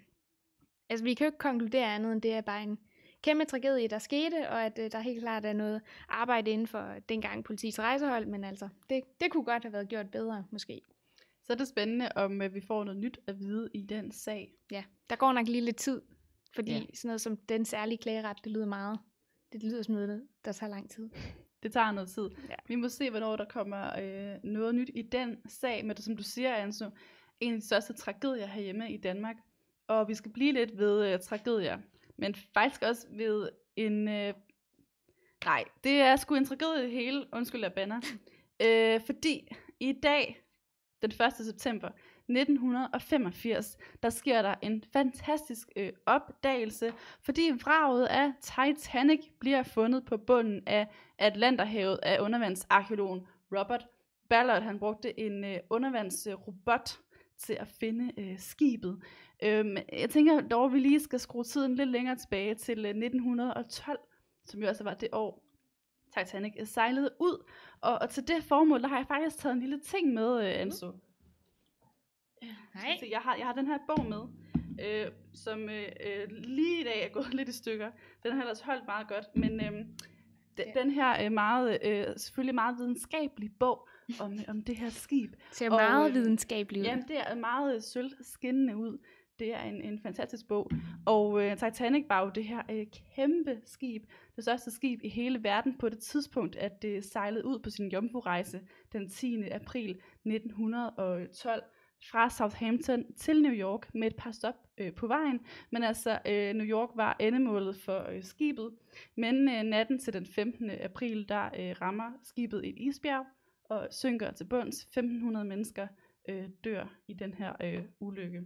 altså, vi kan jo ikke konkludere andet, end det er bare en kæmpe tragedie, der skete, og at øh, der helt klart er noget arbejde inden for dengang politiets rejsehold, men altså, det, det kunne godt have været gjort bedre, måske. Så er det spændende, om at øh, vi får noget nyt at vide i den sag. Ja, der går nok lige lidt tid, fordi ja. sådan noget som den særlige klageret, det lyder meget. Det lyder som noget, der tager lang tid. [laughs] Det tager noget tid. Ja. Vi må se, hvornår der kommer øh, noget nyt i den sag, men det, som du siger, Anso, en af de største tragedier herhjemme i Danmark. Og vi skal blive lidt ved øh, tragedier men faktisk også ved en... Øh, nej, det er sgu en tragedie det hele, undskyld jeg banner. [laughs] øh, fordi i dag, den 1. september 1985, der sker der en fantastisk øh, opdagelse, fordi vraget af Titanic bliver fundet på bunden af Atlanterhavet af undervandsarkeologen Robert Ballard. Han brugte en øh, undervandsrobot til at finde øh, skibet. Øhm, jeg tænker dog, at vi lige skal skrue tiden lidt længere tilbage til 1912, øh, som jo altså var det år, Titanic sejlede ud. Og, og til det formål, der har jeg faktisk taget en lille ting med, øh, mm. Anso. Hej. Jeg har, jeg har den her bog med, øh, som øh, øh lige i dag er gået [laughs] lidt i stykker. Den har ellers holdt meget godt, men øh, d- den her øh, meget, øh, selvfølgelig meget videnskabelig bog, om, [laughs] om det her skib. Det ser meget og, øh, videnskabeligt ud. Jamen, det er meget øh, sølvskinnende ud det er en, en fantastisk bog. Og øh, Titanic var jo det her øh, kæmpe skib, det største skib i hele verden på det tidspunkt, at det sejlede ud på sin jomfru-rejse den 10. april 1912 fra Southampton til New York med et par stop øh, på vejen. Men altså, øh, New York var endemålet for øh, skibet. Men øh, natten til den 15. april, der øh, rammer skibet et isbjerg og synker til bunds. 1500 mennesker øh, dør i den her øh, ulykke.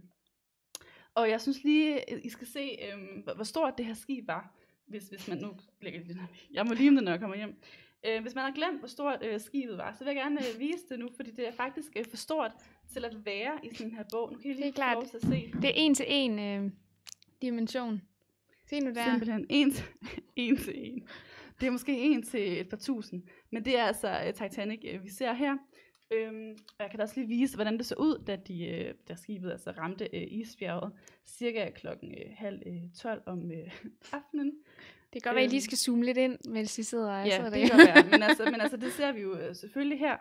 Og jeg synes lige, øh, I skal se, øh, hvor stort det her skib var, hvis, hvis man nu lægger det Jeg må lige det, når jeg kommer hjem. Øh, hvis man har glemt, hvor stort øh, skibet var, så vil jeg gerne øh, vise det nu, fordi det er faktisk øh, for stort til at være i sådan her bog. Nu kan I lige det er klart. at se. Det er en til en øh, dimension. Se nu der. Simpelthen en til, [laughs] en til en. Det er måske en til et par tusind, men det er altså øh, Titanic, øh, vi ser her. Øhm, jeg kan da også lige vise, hvordan det så ud, da, de, øh, da skibet altså ramte øh, isbjerget, cirka klokken øh, halv øh, 12 om øh, [laughs] aftenen. Det kan godt være, øhm, I lige øhm. skal zoome lidt ind, mens I sidder og ja, er det kan være. Men altså, men altså, det ser vi jo øh, selvfølgelig her,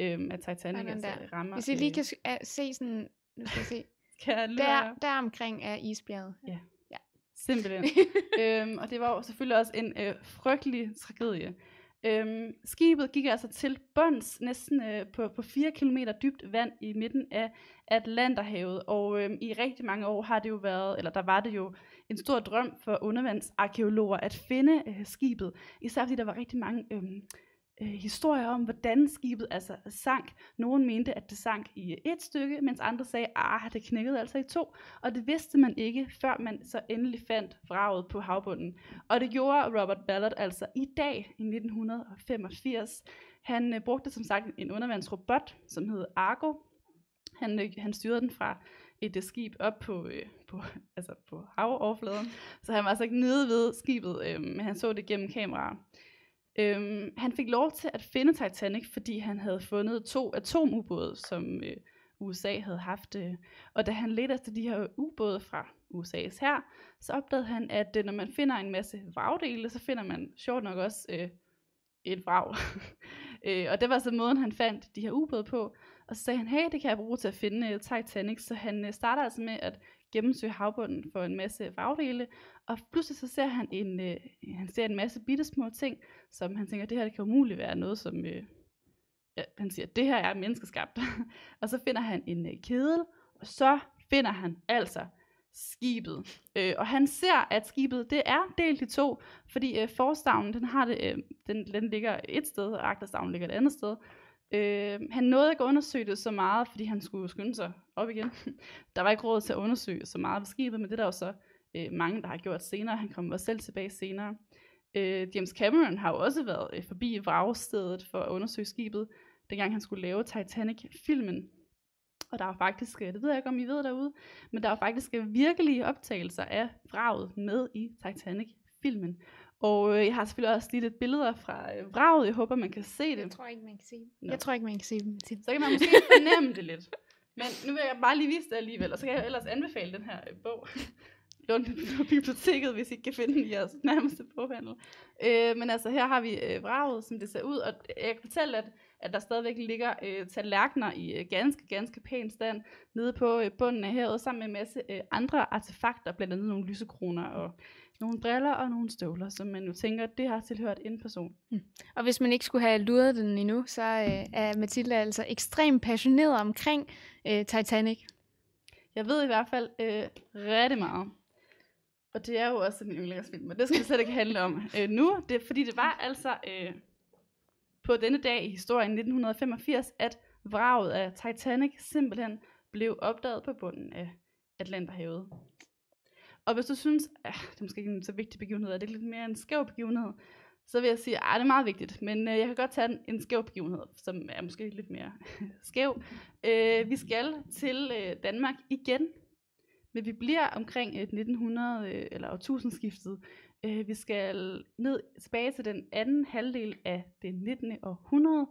øh, at Titanic altså, rammer. Hvis I lige øh, kan øh, se sådan, nu skal jeg se. [laughs] kan jeg der, der omkring er isbjerget. Ja. ja. Simpelthen. [laughs] øhm, og det var jo selvfølgelig også en øh, frygtelig tragedie. Øhm, skibet gik altså til bunds næsten øh, på, på 4 km dybt vand i midten af Atlanterhavet, og øhm, i rigtig mange år har det jo været, eller der var det jo en stor drøm for undervandsarkeologer at finde øh, skibet, især fordi der var rigtig mange øhm, øh, historier om, hvordan skibet altså sank. Nogen mente, at det sank i et stykke, mens andre sagde, at det knækkede altså i to. Og det vidste man ikke, før man så endelig fandt vraget på havbunden. Og det gjorde Robert Ballard altså i dag, i 1985. Han øh, brugte som sagt en undervandsrobot, som hed Argo. Han, øh, han styrede den fra et øh, skib op på, øh, på, [laughs] altså på havoverfladen. Så han var altså ikke nede ved skibet, øh, men han så det gennem kameraer. Øhm, han fik lov til at finde Titanic, fordi han havde fundet to atomubåde, som øh, USA havde haft. Øh. Og da han ledte efter de her ubåde fra USA's her, så opdagede han, at øh, når man finder en masse vragdele, så finder man sjovt nok også øh, et vrag. [laughs] øh, og det var så måden, han fandt de her ubåde på. Og så sagde han, hey, det kan jeg bruge til at finde øh, Titanic. Så han øh, starter altså med at gennemsøge havbunden for en masse vragdele, og pludselig så ser han en, øh, han ser en masse bittesmå ting, som han tænker, det her det kan umuligt være noget, som øh, ja, han siger, det her er menneskeskabt. [laughs] og så finder han en øh, kedel, og så finder han altså skibet. Øh, og han ser, at skibet det er delt i to, fordi øh, forstavnen den har det, øh, den, den ligger et sted, og agterstavnen ligger et andet sted. Øh, han nåede ikke at undersøge det så meget, fordi han skulle skynde sig op igen. [laughs] Der var ikke råd til at undersøge så meget ved skibet, men det er der jo så øh, mange, der har gjort senere. Han kom også selv tilbage senere. Øh, James Cameron har jo også været øh, forbi vragstedet for at undersøge skibet, dengang han skulle lave Titanic-filmen. Og der er faktisk, øh, det ved jeg ikke om I ved derude, men der er faktisk øh, virkelige optagelser af vraget med i Titanic-filmen. Og øh, jeg har selvfølgelig også lige lidt billeder fra øh, vraget. Jeg håber, man kan se det. Jeg tror ikke, man kan se dem. No. Jeg tror ikke, man kan se dem. Så kan man måske fornemme det lidt. Men nu vil jeg bare lige vise det alligevel, og så kan jeg ellers anbefale den her øh, bog. Lund på biblioteket, hvis I ikke kan finde den i jeres nærmeste boghandel. Øh, men altså, her har vi øh, vraget, som det ser ud. Og øh, jeg kan fortælle, at at der stadigvæk ligger øh, tallerkener i øh, ganske, ganske pæn stand nede på øh, bunden af havet, sammen med en masse øh, andre artefakter, blandt andet nogle lysekroner og nogle briller og nogle støvler, som man nu tænker, det har tilhørt en person. Mm. Og hvis man ikke skulle have luret den endnu, så øh, er Mathilde altså ekstremt passioneret omkring øh, Titanic. Jeg ved i hvert fald øh, rigtig meget. Og det er jo også en yndlingsfilm, men det skal vi slet ikke handle om øh, nu. Det, fordi det var altså øh, på denne dag i historien 1985, at vraget af Titanic simpelthen blev opdaget på bunden af Atlanterhavet. Og hvis du synes, at øh, det er måske ikke en så vigtig begivenhed, er det er lidt mere en skæv begivenhed, så vil jeg sige, at ah, det er meget vigtigt, men øh, jeg kan godt tage en, skæv begivenhed, som er måske lidt mere [laughs] skæv. Øh, vi skal til øh, Danmark igen, men vi bliver omkring øh, et 1900 øh, eller årtusindskiftet. Øh, vi skal ned tilbage til den anden halvdel af det 19. århundrede,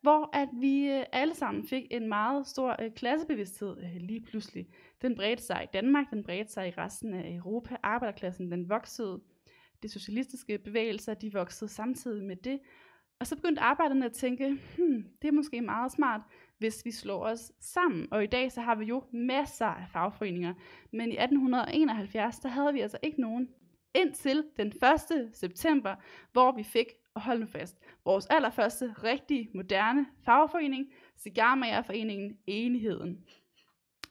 hvor at vi øh, alle sammen fik en meget stor øh, klassebevidsthed øh, lige pludselig. Den bredte sig i Danmark, den bredte sig i resten af Europa, arbejderklassen den voksede, de socialistiske bevægelser de voksede samtidig med det, og så begyndte arbejderne at tænke, hmm, det er måske meget smart, hvis vi slår os sammen. Og i dag så har vi jo masser af fagforeninger, men i 1871, der havde vi altså ikke nogen indtil den 1. september, hvor vi fik og hold nu fast, vores allerførste rigtig moderne fagforening, Cigarmagerforeningen Enigheden,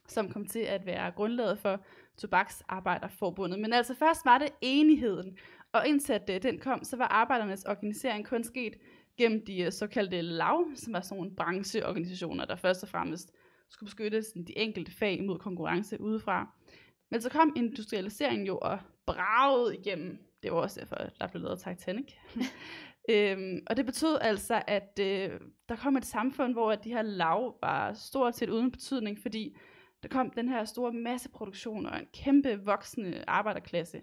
som kom til at være grundlaget for Tobaksarbejderforbundet. Men altså først var det enigheden, og indtil det, øh, den kom, så var arbejdernes organisering kun sket gennem de øh, såkaldte lav, som var sådan nogle brancheorganisationer, der først og fremmest skulle beskytte de enkelte fag mod konkurrence udefra. Men så kom industrialiseringen jo og bragede igennem. Det var også derfor, der blev lavet Titanic. [laughs] Øhm, og det betød altså, at øh, der kom et samfund, hvor de her lav var stort set uden betydning, fordi der kom den her store masseproduktion og en kæmpe voksende arbejderklasse.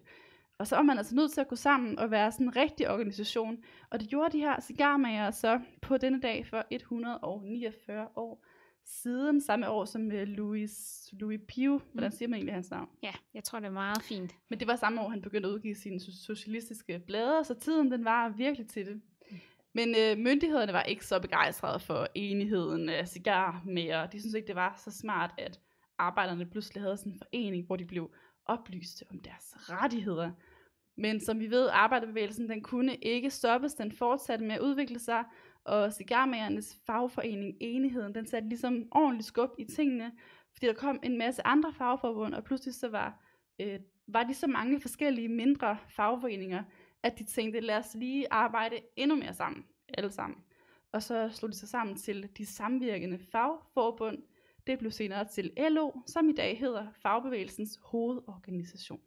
Og så var man altså nødt til at gå sammen og være sådan en rigtig organisation. Og det gjorde de her cigarmager så på denne dag for 149 år siden samme år som uh, Louis, Louis Pio. Mm. Hvordan siger man egentlig hans navn? Ja, jeg tror, det er meget fint. Men det var samme år, han begyndte at udgive sine socialistiske blade, så tiden den var virkelig til det. Mm. Men øh, myndighederne var ikke så begejstrede for enigheden af cigar mere. De synes ikke, det var så smart, at arbejderne pludselig havde sådan en forening, hvor de blev oplyste om deres rettigheder. Men som vi ved, arbejderbevægelsen den kunne ikke stoppes. Den fortsatte med at udvikle sig, og cigarmagernes fagforening Enigheden, den satte ligesom ordentligt skub i tingene, fordi der kom en masse andre fagforbund, og pludselig så var, øh, var de så mange forskellige mindre fagforeninger, at de tænkte, lad os lige arbejde endnu mere sammen, alle sammen. Og så slog de sig sammen til de samvirkende fagforbund. Det blev senere til LO, som i dag hedder Fagbevægelsens hovedorganisation.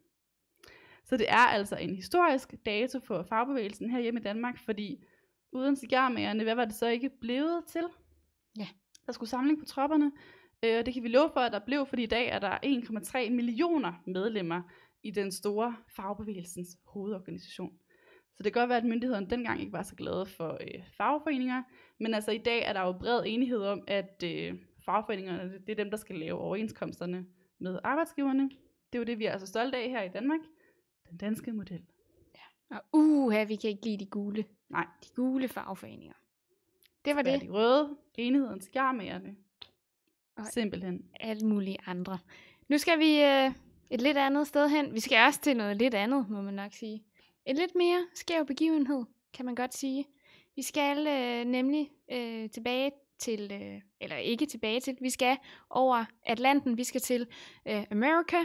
Så det er altså en historisk dato for fagbevægelsen her hjemme i Danmark, fordi uden cigarmagerne, hvad var det så ikke blevet til? Ja. Der skulle samling på tropperne, øh, og det kan vi love for, at der blev, fordi i dag er der 1,3 millioner medlemmer i den store fagbevægelsens hovedorganisation. Så det kan godt være, at myndighederne dengang ikke var så glade for øh, fagforeninger, men altså i dag er der jo bred enighed om, at øh, fagforeningerne, det er dem, der skal lave overenskomsterne med arbejdsgiverne. Det er jo det, vi er altså stolte af her i Danmark. Den danske model. Ja. Og uha, vi kan ikke lide de gule. Nej, de gule fagforeninger. Det var det. Det de røde, enheden, skarmærende. Og Simpelthen. Alt muligt andre. Nu skal vi øh, et lidt andet sted hen. Vi skal også til noget lidt andet, må man nok sige. En lidt mere skæv begivenhed, kan man godt sige. Vi skal øh, nemlig øh, tilbage til, øh, eller ikke tilbage til, vi skal over Atlanten, vi skal til øh, Amerika,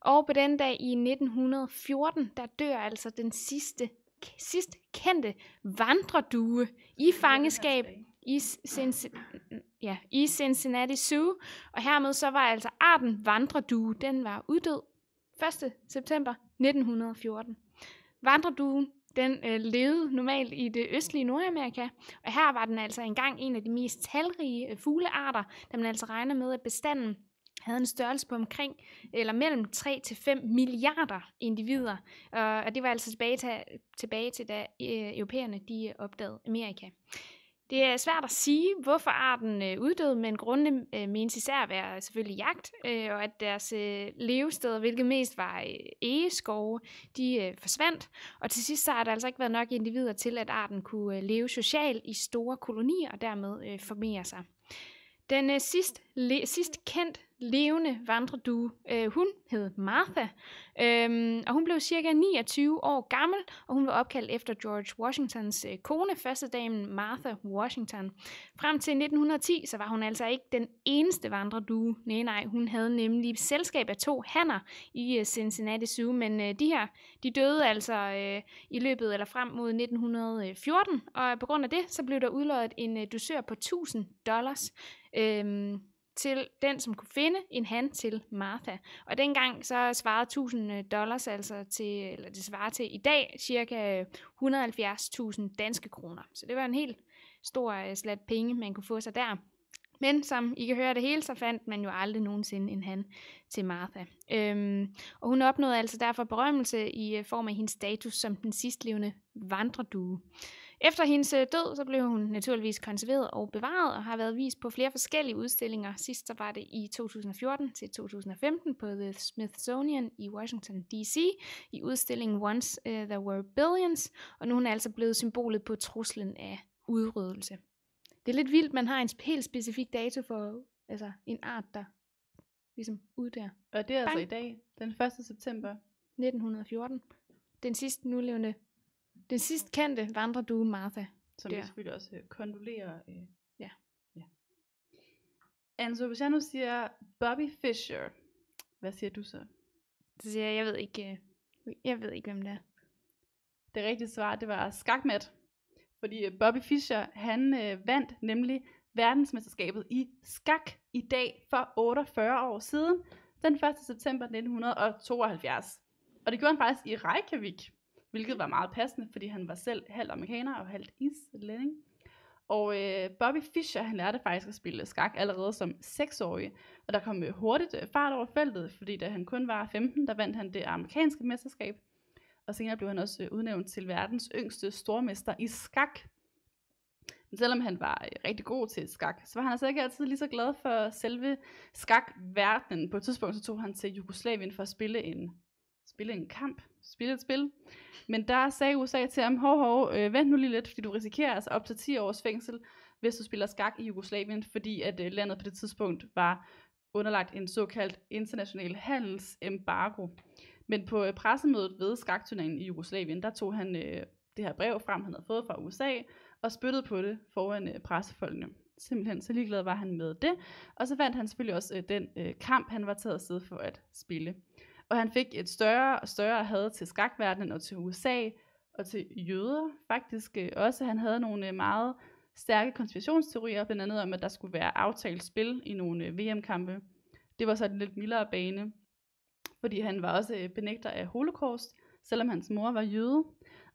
og på den dag i 1914, der dør altså den sidste sidst kendte vandredue i fangeskab i, Cincinnati, ja, i Cincinnati Zoo, og hermed så var altså arten vandredue, den var uddød 1. september 1914. Vandreduen, den øh, levede normalt i det østlige Nordamerika, og her var den altså engang en af de mest talrige fuglearter, da man altså regner med, at bestanden havde en størrelse på omkring, eller mellem 3 til 5 milliarder individer. Og det var altså tilbage til, tilbage til da øh, europæerne de opdagede Amerika. Det er svært at sige, hvorfor arten øh, uddøde, men grundene øh, menes især at være selvfølgelig jagt, og at deres levesteder, hvilket mest var egeskove, de forsvandt. Og til sidst så har der altså ikke været nok individer til, at arten kunne leve socialt i store kolonier og dermed formere sig. Den øh, sidst, le, sidst kendt levende vandredue, øh, hun hed Martha, øh, og hun blev cirka 29 år gammel, og hun var opkaldt efter George Washingtons øh, kone, førstedamen Martha Washington. Frem til 1910, så var hun altså ikke den eneste vandredue. Nej, nej, hun havde nemlig selskab af to hanner i øh, Cincinnati Zoo, men øh, de her, de døde altså øh, i løbet eller frem mod 1914, og på grund af det, så blev der udløjet en øh, dusør på 1000 dollars øhm, til den, som kunne finde en han til Martha. Og dengang så svarede 1000 øh, dollars altså til, eller det svarer til i dag, cirka 170.000 øh, danske kroner. Så det var en helt stor øh, slat penge, man kunne få sig der. Men som I kan høre det hele, så fandt man jo aldrig nogensinde en han til Martha. Øhm, og hun opnåede altså derfor berømmelse i form af hendes status som den sidstlevende vandredue. Efter hendes øh, død, så blev hun naturligvis konserveret og bevaret, og har været vist på flere forskellige udstillinger. Sidst så var det i 2014 til 2015 på The Smithsonian i Washington D.C. i udstillingen Once uh, There Were Billions, og nu er hun altså blevet symbolet på truslen af udryddelse. Det er lidt vildt, man har en helt specifik dato for altså, en art, der ligesom ud der. Og det er altså Bang. altså i dag, den 1. september 1914. Den sidste nulevende den sidst kendte vandredue Martha. Som vi selvfølgelig også øh, kondolerer. Øh, ja. ja. Anne siger Bobby Fischer. Hvad siger du så? Så siger jeg, jeg ved ikke, øh, jeg ved ikke, hvem det er. Det rigtige svar, det var skakmat. Fordi Bobby Fischer, han øh, vandt nemlig verdensmesterskabet i skak i dag for 48 år siden, den 1. september 1972. Og det gjorde han faktisk i Reykjavik hvilket var meget passende, fordi han var selv halvt amerikaner og halvt islænding. Og øh, Bobby Fischer, han lærte faktisk at spille skak allerede som 6-årig, og der kom øh, hurtigt øh, fart over feltet, fordi da han kun var 15, der vandt han det amerikanske mesterskab, og senere blev han også øh, udnævnt til verdens yngste stormester i skak. Men selvom han var rigtig god til skak, så var han altså ikke altid lige så glad for selve skakverdenen. På et tidspunkt så tog han til Jugoslavien for at spille en, spille en kamp, spille et spil. Men der sagde USA til ham, hov, hov, øh, vent nu lige lidt, fordi du risikerer altså op til 10 års fængsel, hvis du spiller skak i Jugoslavien, fordi at øh, landet på det tidspunkt var underlagt en såkaldt international handelsembargo. Men på øh, pressemødet ved skakturneringen i Jugoslavien, der tog han øh, det her brev frem, han havde fået fra USA, og spyttede på det foran øh, pressefolkene. Simpelthen så ligeglad var han med det. Og så vandt han selvfølgelig også øh, den øh, kamp, han var taget afsted for at spille. Og han fik et større og større had til skakverdenen og til USA og til jøder faktisk øh, også. Han havde nogle øh, meget stærke konspirationsteorier, blandt andet om, at der skulle være aftalt spil i nogle øh, VM-kampe. Det var så en lidt mildere bane, fordi han var også benægter af holocaust, selvom hans mor var jøde.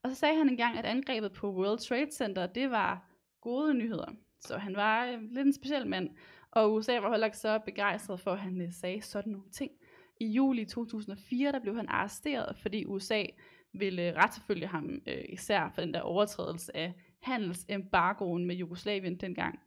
Og så sagde han engang, at angrebet på World Trade Center, det var gode nyheder. Så han var lidt en speciel mand, og USA var heller ikke så begejstret for, at han sagde sådan nogle ting. I juli 2004 der blev han arresteret, fordi USA ville øh, retsforfølge ham, øh, især for den der overtrædelse af handelsembargoen med Jugoslavien dengang.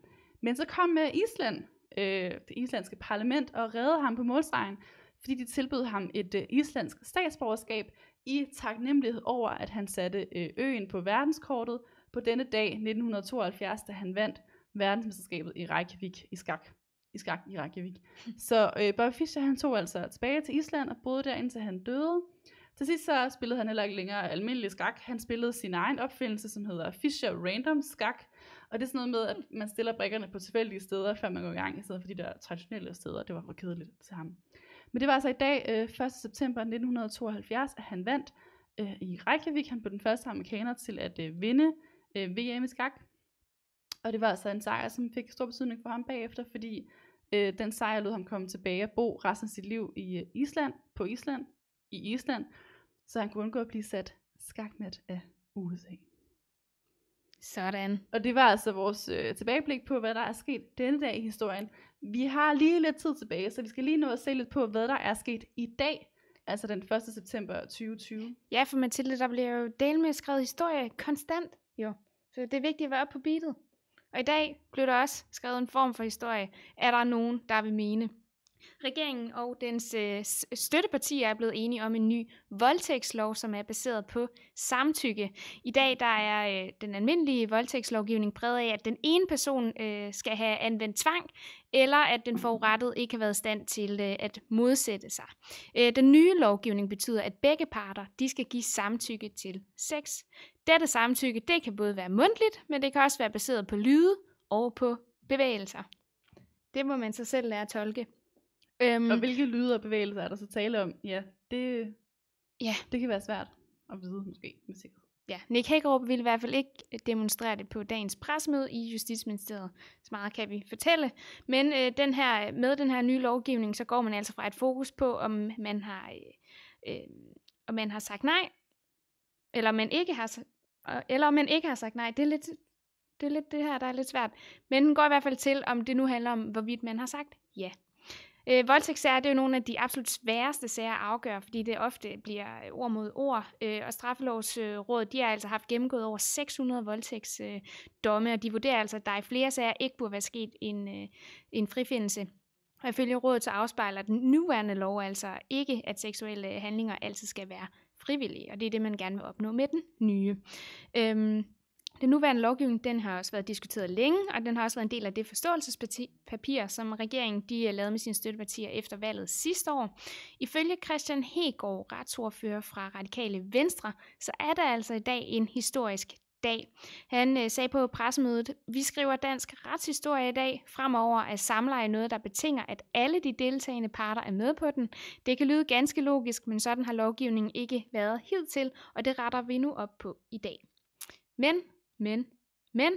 Men så kom med øh, Island, øh, det islandske parlament, og reddede ham på målstregen, fordi de tilbød ham et øh, islandsk statsborgerskab i taknemmelighed over, at han satte øh, øen på verdenskortet på denne dag 1972, da han vandt verdensmesterskabet i Reykjavik i skak i skak i Reykjavik. Så øh, Bobby Fischer han tog altså tilbage til Island og boede der indtil han døde. Til sidst så spillede han heller ikke længere almindelig skak. Han spillede sin egen opfindelse, som hedder Fischer Random Skak. Og det er sådan noget med, at man stiller brikkerne på tilfældige steder, før man går i gang, i stedet for de der traditionelle steder. Det var for kedeligt til ham. Men det var altså i dag, øh, 1. september 1972, at han vandt øh, i Reykjavik. Han blev den første amerikaner til at øh, vinde øh, VM i skak. Og det var altså en sejr, som fik stor betydning for ham bagefter, fordi øh, den sejr lod ham komme tilbage og bo resten af sit liv i øh, Island, på Island, i Island, så han kunne undgå at blive sat skakmat af USA. Sådan. Og det var altså vores øh, tilbageblik på, hvad der er sket denne dag i historien. Vi har lige lidt tid tilbage, så vi skal lige nå at se lidt på, hvad der er sket i dag, altså den 1. september 2020. Ja, for Mathilde, der bliver jo del med skrevet historie konstant, jo. Så det er vigtigt at være på beatet. Og i dag blev der også skrevet en form for historie, er der nogen, der vil mene. Regeringen og dens øh, støttepartier er blevet enige om en ny voldtægtslov, som er baseret på samtykke. I dag der er øh, den almindelige voldtægtslovgivning præget af, at den ene person øh, skal have anvendt tvang, eller at den forurettede ikke har været i stand til øh, at modsætte sig. Øh, den nye lovgivning betyder, at begge parter de skal give samtykke til sex. Dette samtykke det kan både være mundtligt, men det kan også være baseret på lyde og på bevægelser. Det må man så selv lære at tolke. Øhm, og hvilke lyde og bevægelser er der så tale om? Ja, det, ja. det kan være svært at vide måske med sikkerhed. Ja, Nick Hagerup ville i hvert fald ikke demonstrere det på dagens pressemøde i Justitsministeriet. Så meget kan vi fortælle. Men øh, den her, med den her nye lovgivning, så går man altså fra et fokus på, om man har, øh, øh om man har sagt nej, eller man ikke har, eller om man ikke har sagt nej. Det er lidt det er lidt det her, der er lidt svært. Men den går i hvert fald til, om det nu handler om, hvorvidt man har sagt ja Øh, voldtægtssager det er jo nogle af de absolut sværeste sager at afgøre, fordi det ofte bliver øh, ord mod ord, øh, og straffelovsrådet øh, de har altså haft gennemgået over 600 voldtægtsdomme, øh, og de vurderer altså, at der i flere sager ikke burde være sket en, øh, en frifindelse. Og ifølge rådet så afspejler den nuværende lov altså ikke, at seksuelle øh, handlinger altid skal være frivillige, og det er det, man gerne vil opnå med den nye. Øhm, den nuværende lovgivning den har også været diskuteret længe, og den har også været en del af det forståelsespapir, som regeringen de øh, lavede med sine støttepartier efter valget sidste år. Ifølge Christian Hegård, retsordfører fra Radikale Venstre, så er der altså i dag en historisk dag. Han øh, sagde på pressemødet, vi skriver dansk retshistorie i dag. Fremover at samleje noget, der betinger, at alle de deltagende parter er med på den. Det kan lyde ganske logisk, men sådan har lovgivningen ikke været hidtil, og det retter vi nu op på i dag. Men men, men,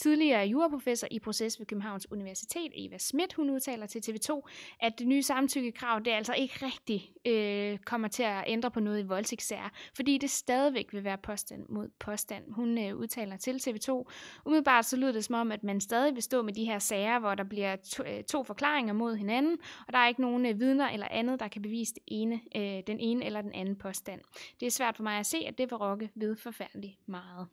Tidligere juraprofessor i proces ved Københavns Universitet, Eva Schmidt, hun udtaler til TV2, at det nye samtykkekrav, det altså ikke rigtig øh, kommer til at ændre på noget i voldtægtssager, fordi det stadigvæk vil være påstand mod påstand. Hun øh, udtaler til TV2, umiddelbart så lyder det som om, at man stadig vil stå med de her sager, hvor der bliver to, øh, to forklaringer mod hinanden, og der er ikke nogen øh, vidner eller andet, der kan bevise det ene, øh, den ene eller den anden påstand. Det er svært for mig at se, at det vil rokke ved forfærdeligt meget.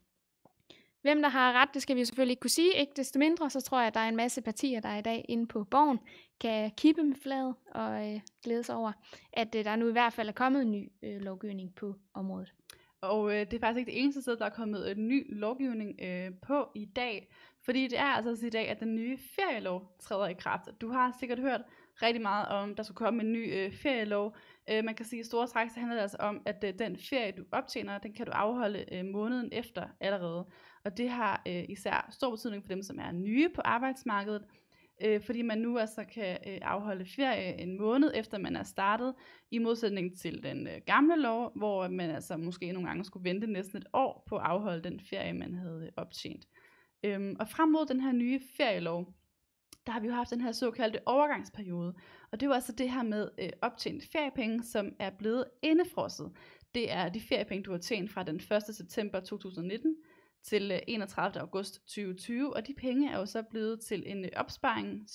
Hvem der har ret, det skal vi selvfølgelig ikke kunne sige. Ikke desto mindre, så tror jeg, at der er en masse partier, der i dag inde på borgen kan kippe med flaget og øh, glæde sig over, at øh, der nu i hvert fald er kommet en ny øh, lovgivning på området. Og øh, det er faktisk ikke det eneste sted, der er kommet en øh, ny lovgivning øh, på i dag. Fordi det er altså i dag, at den nye ferielov træder i kraft. Du har sikkert hørt rigtig meget om, der skulle komme en ny øh, ferielov. Øh, man kan sige, at i store træk så handler det altså om, at øh, den ferie, du optjener, den kan du afholde øh, måneden efter allerede. Og det har øh, især stor betydning for dem, som er nye på arbejdsmarkedet, øh, fordi man nu altså kan øh, afholde ferie en måned efter man er startet, i modsætning til den øh, gamle lov, hvor man altså måske nogle gange skulle vente næsten et år på at afholde den ferie, man havde øh, optjent. Øhm, og frem mod den her nye ferielov, der har vi jo haft den her såkaldte overgangsperiode, og det er jo altså det her med øh, optjent feriepenge, som er blevet indefrosset. Det er de feriepenge, du har tjent fra den 1. september 2019 til 31. Øh, august 2020, og de penge er jo så blevet til en øh, opsparing,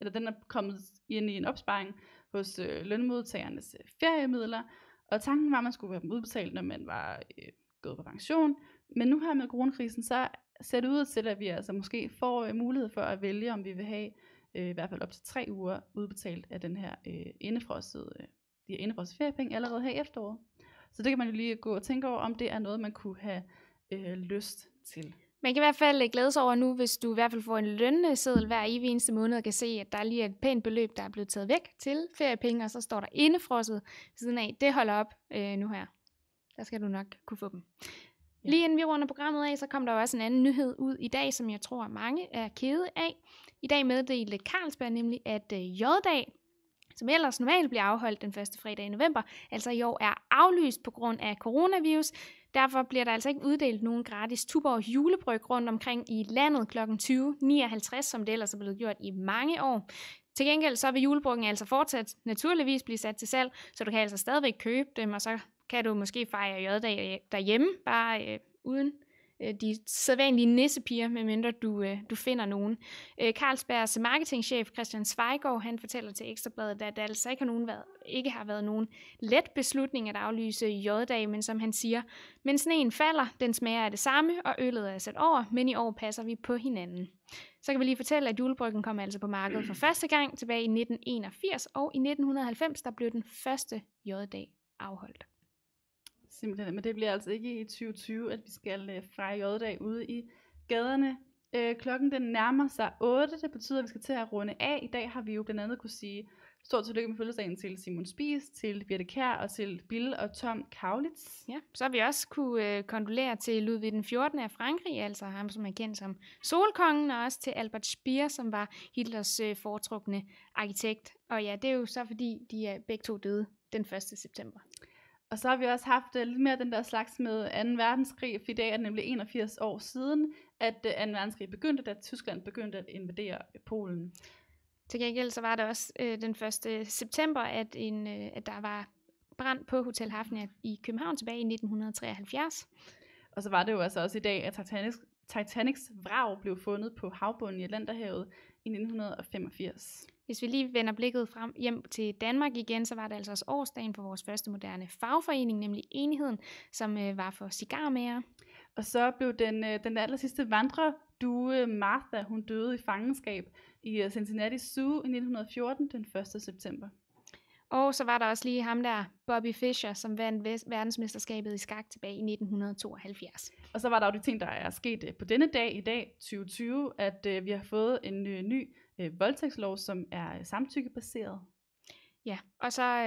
eller den er kommet ind i en opsparing hos øh, lønmodtagernes øh, feriemidler, og tanken var, at man skulle have dem udbetalt, når man var øh, gået på pension, men nu her med coronakrisen, så ser det ud til, at vi altså måske får øh, mulighed for at vælge, om vi vil have øh, i hvert fald op til tre uger udbetalt af den her øh, indefrostede, øh, de her indefrostede feriepenge allerede her i efteråret. Så det kan man jo lige gå og tænke over, om det er noget, man kunne have øh, lyst til. Man kan i hvert fald øh, glæde sig over nu, hvis du i hvert fald får en lønseddel hver evig eneste måned og kan se, at der lige er et pænt beløb, der er blevet taget væk til feriepenge, og så står der indefrosset siden af. Det holder op øh, nu her. Der skal du nok kunne få dem. Ja. Lige inden vi runder programmet af, så kom der også en anden nyhed ud i dag, som jeg tror mange er kede af. I dag meddelte Carlsberg nemlig, at øh, J-dag som ellers normalt bliver afholdt den første fredag i november, altså i år er aflyst på grund af coronavirus. Derfor bliver der altså ikke uddelt nogen gratis Tuborg julebryg rundt omkring i landet kl. 20.59, som det ellers er blevet gjort i mange år. Til gengæld så vil julebryggen altså fortsat naturligvis blive sat til salg, så du kan altså stadigvæk købe dem, og så kan du måske fejre jøddag derhjemme, bare øh, uden øh, de sædvanlige nissepiger, medmindre du, øh, du finder nogen. Øh, Carlsbergs marketingchef Christian Zweigård, han fortæller til Ekstrabladet, at det altså ikke har, nogen været, ikke har været nogen let beslutning at aflyse J-dag, men som han siger, mens sneen falder, den smager af det samme, og øllet er sat over, men i år passer vi på hinanden. Så kan vi lige fortælle, at julebryggen kom altså på markedet for første gang tilbage i 1981, og i 1990 der blev den første J-dag afholdt. Simpelthen, men det bliver altså ikke i 2020, at vi skal øh, fejre J-dag ude i gaderne. Øh, klokken den nærmer sig 8, det betyder, at vi skal til at runde af. I dag har vi jo blandt andet kunne sige stort tillykke med fødselsdagen til Simon Spies, til Birte Kær og til Bill og Tom Kaulitz. Ja, så har vi også kunne øh, kondolere til Ludvig den 14. af Frankrig, altså ham, som er kendt som Solkongen, og også til Albert Speer, som var Hitlers øh, foretrukne arkitekt. Og ja, det er jo så fordi, de er begge to døde den 1. september. Og så har vi også haft uh, lidt mere den der slags med 2. verdenskrig, for i dag er det nemlig 81 år siden, at uh, øh, 2. verdenskrig begyndte, da Tyskland begyndte at invadere øh, Polen. Til gengæld så var det også uh, den 1. september, at, en, uh, at der var brand på Hotel Hafnia i København tilbage i 1973. Og så var det jo altså også i dag, at Titanic, Titanics vrag blev fundet på havbunden i Atlanterhavet i 1985. Hvis vi lige vender blikket frem hjem til Danmark igen, så var det altså også årsdagen for vores første moderne fagforening, nemlig Enheden, som øh, var for cigarmager. Og så blev den, øh, den aller sidste du øh, Martha, hun døde i fangenskab i øh, Cincinnati Zoo i 1914 den 1. september. Og så var der også lige ham der, Bobby Fischer, som vandt verdensmesterskabet i skak tilbage i 1972. Og så var der jo det ting, der er sket øh, på denne dag i dag, 2020, at øh, vi har fået en øh, ny øh, voldtægtslov, som er øh, samtykkebaseret. Ja, og så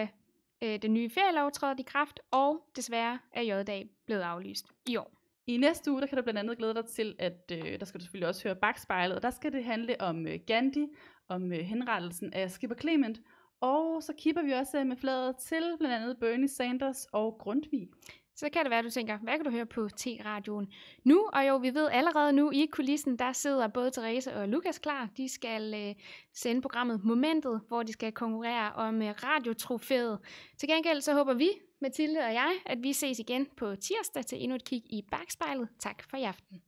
øh, øh den nye ferielov træder i kraft, og desværre er J-dag blevet aflyst i år. I næste uge, der kan du blandt andet glæde dig til, at øh, der skal du selvfølgelig også høre bagspejlet, og der skal det handle om øh, Gandhi, om øh, henrettelsen af Skipper Clement, og så kipper vi også øh, med fladet til blandt andet Bernie Sanders og Grundtvig så kan det være, at du tænker, hvad kan du høre på T-radioen nu? Og jo, vi ved allerede nu i kulissen, der sidder både Therese og Lukas klar. De skal øh, sende programmet Momentet, hvor de skal konkurrere om øh, radiotrofæet. Til gengæld så håber vi, Mathilde og jeg, at vi ses igen på tirsdag til endnu et kig i bagspejlet. Tak for i aften.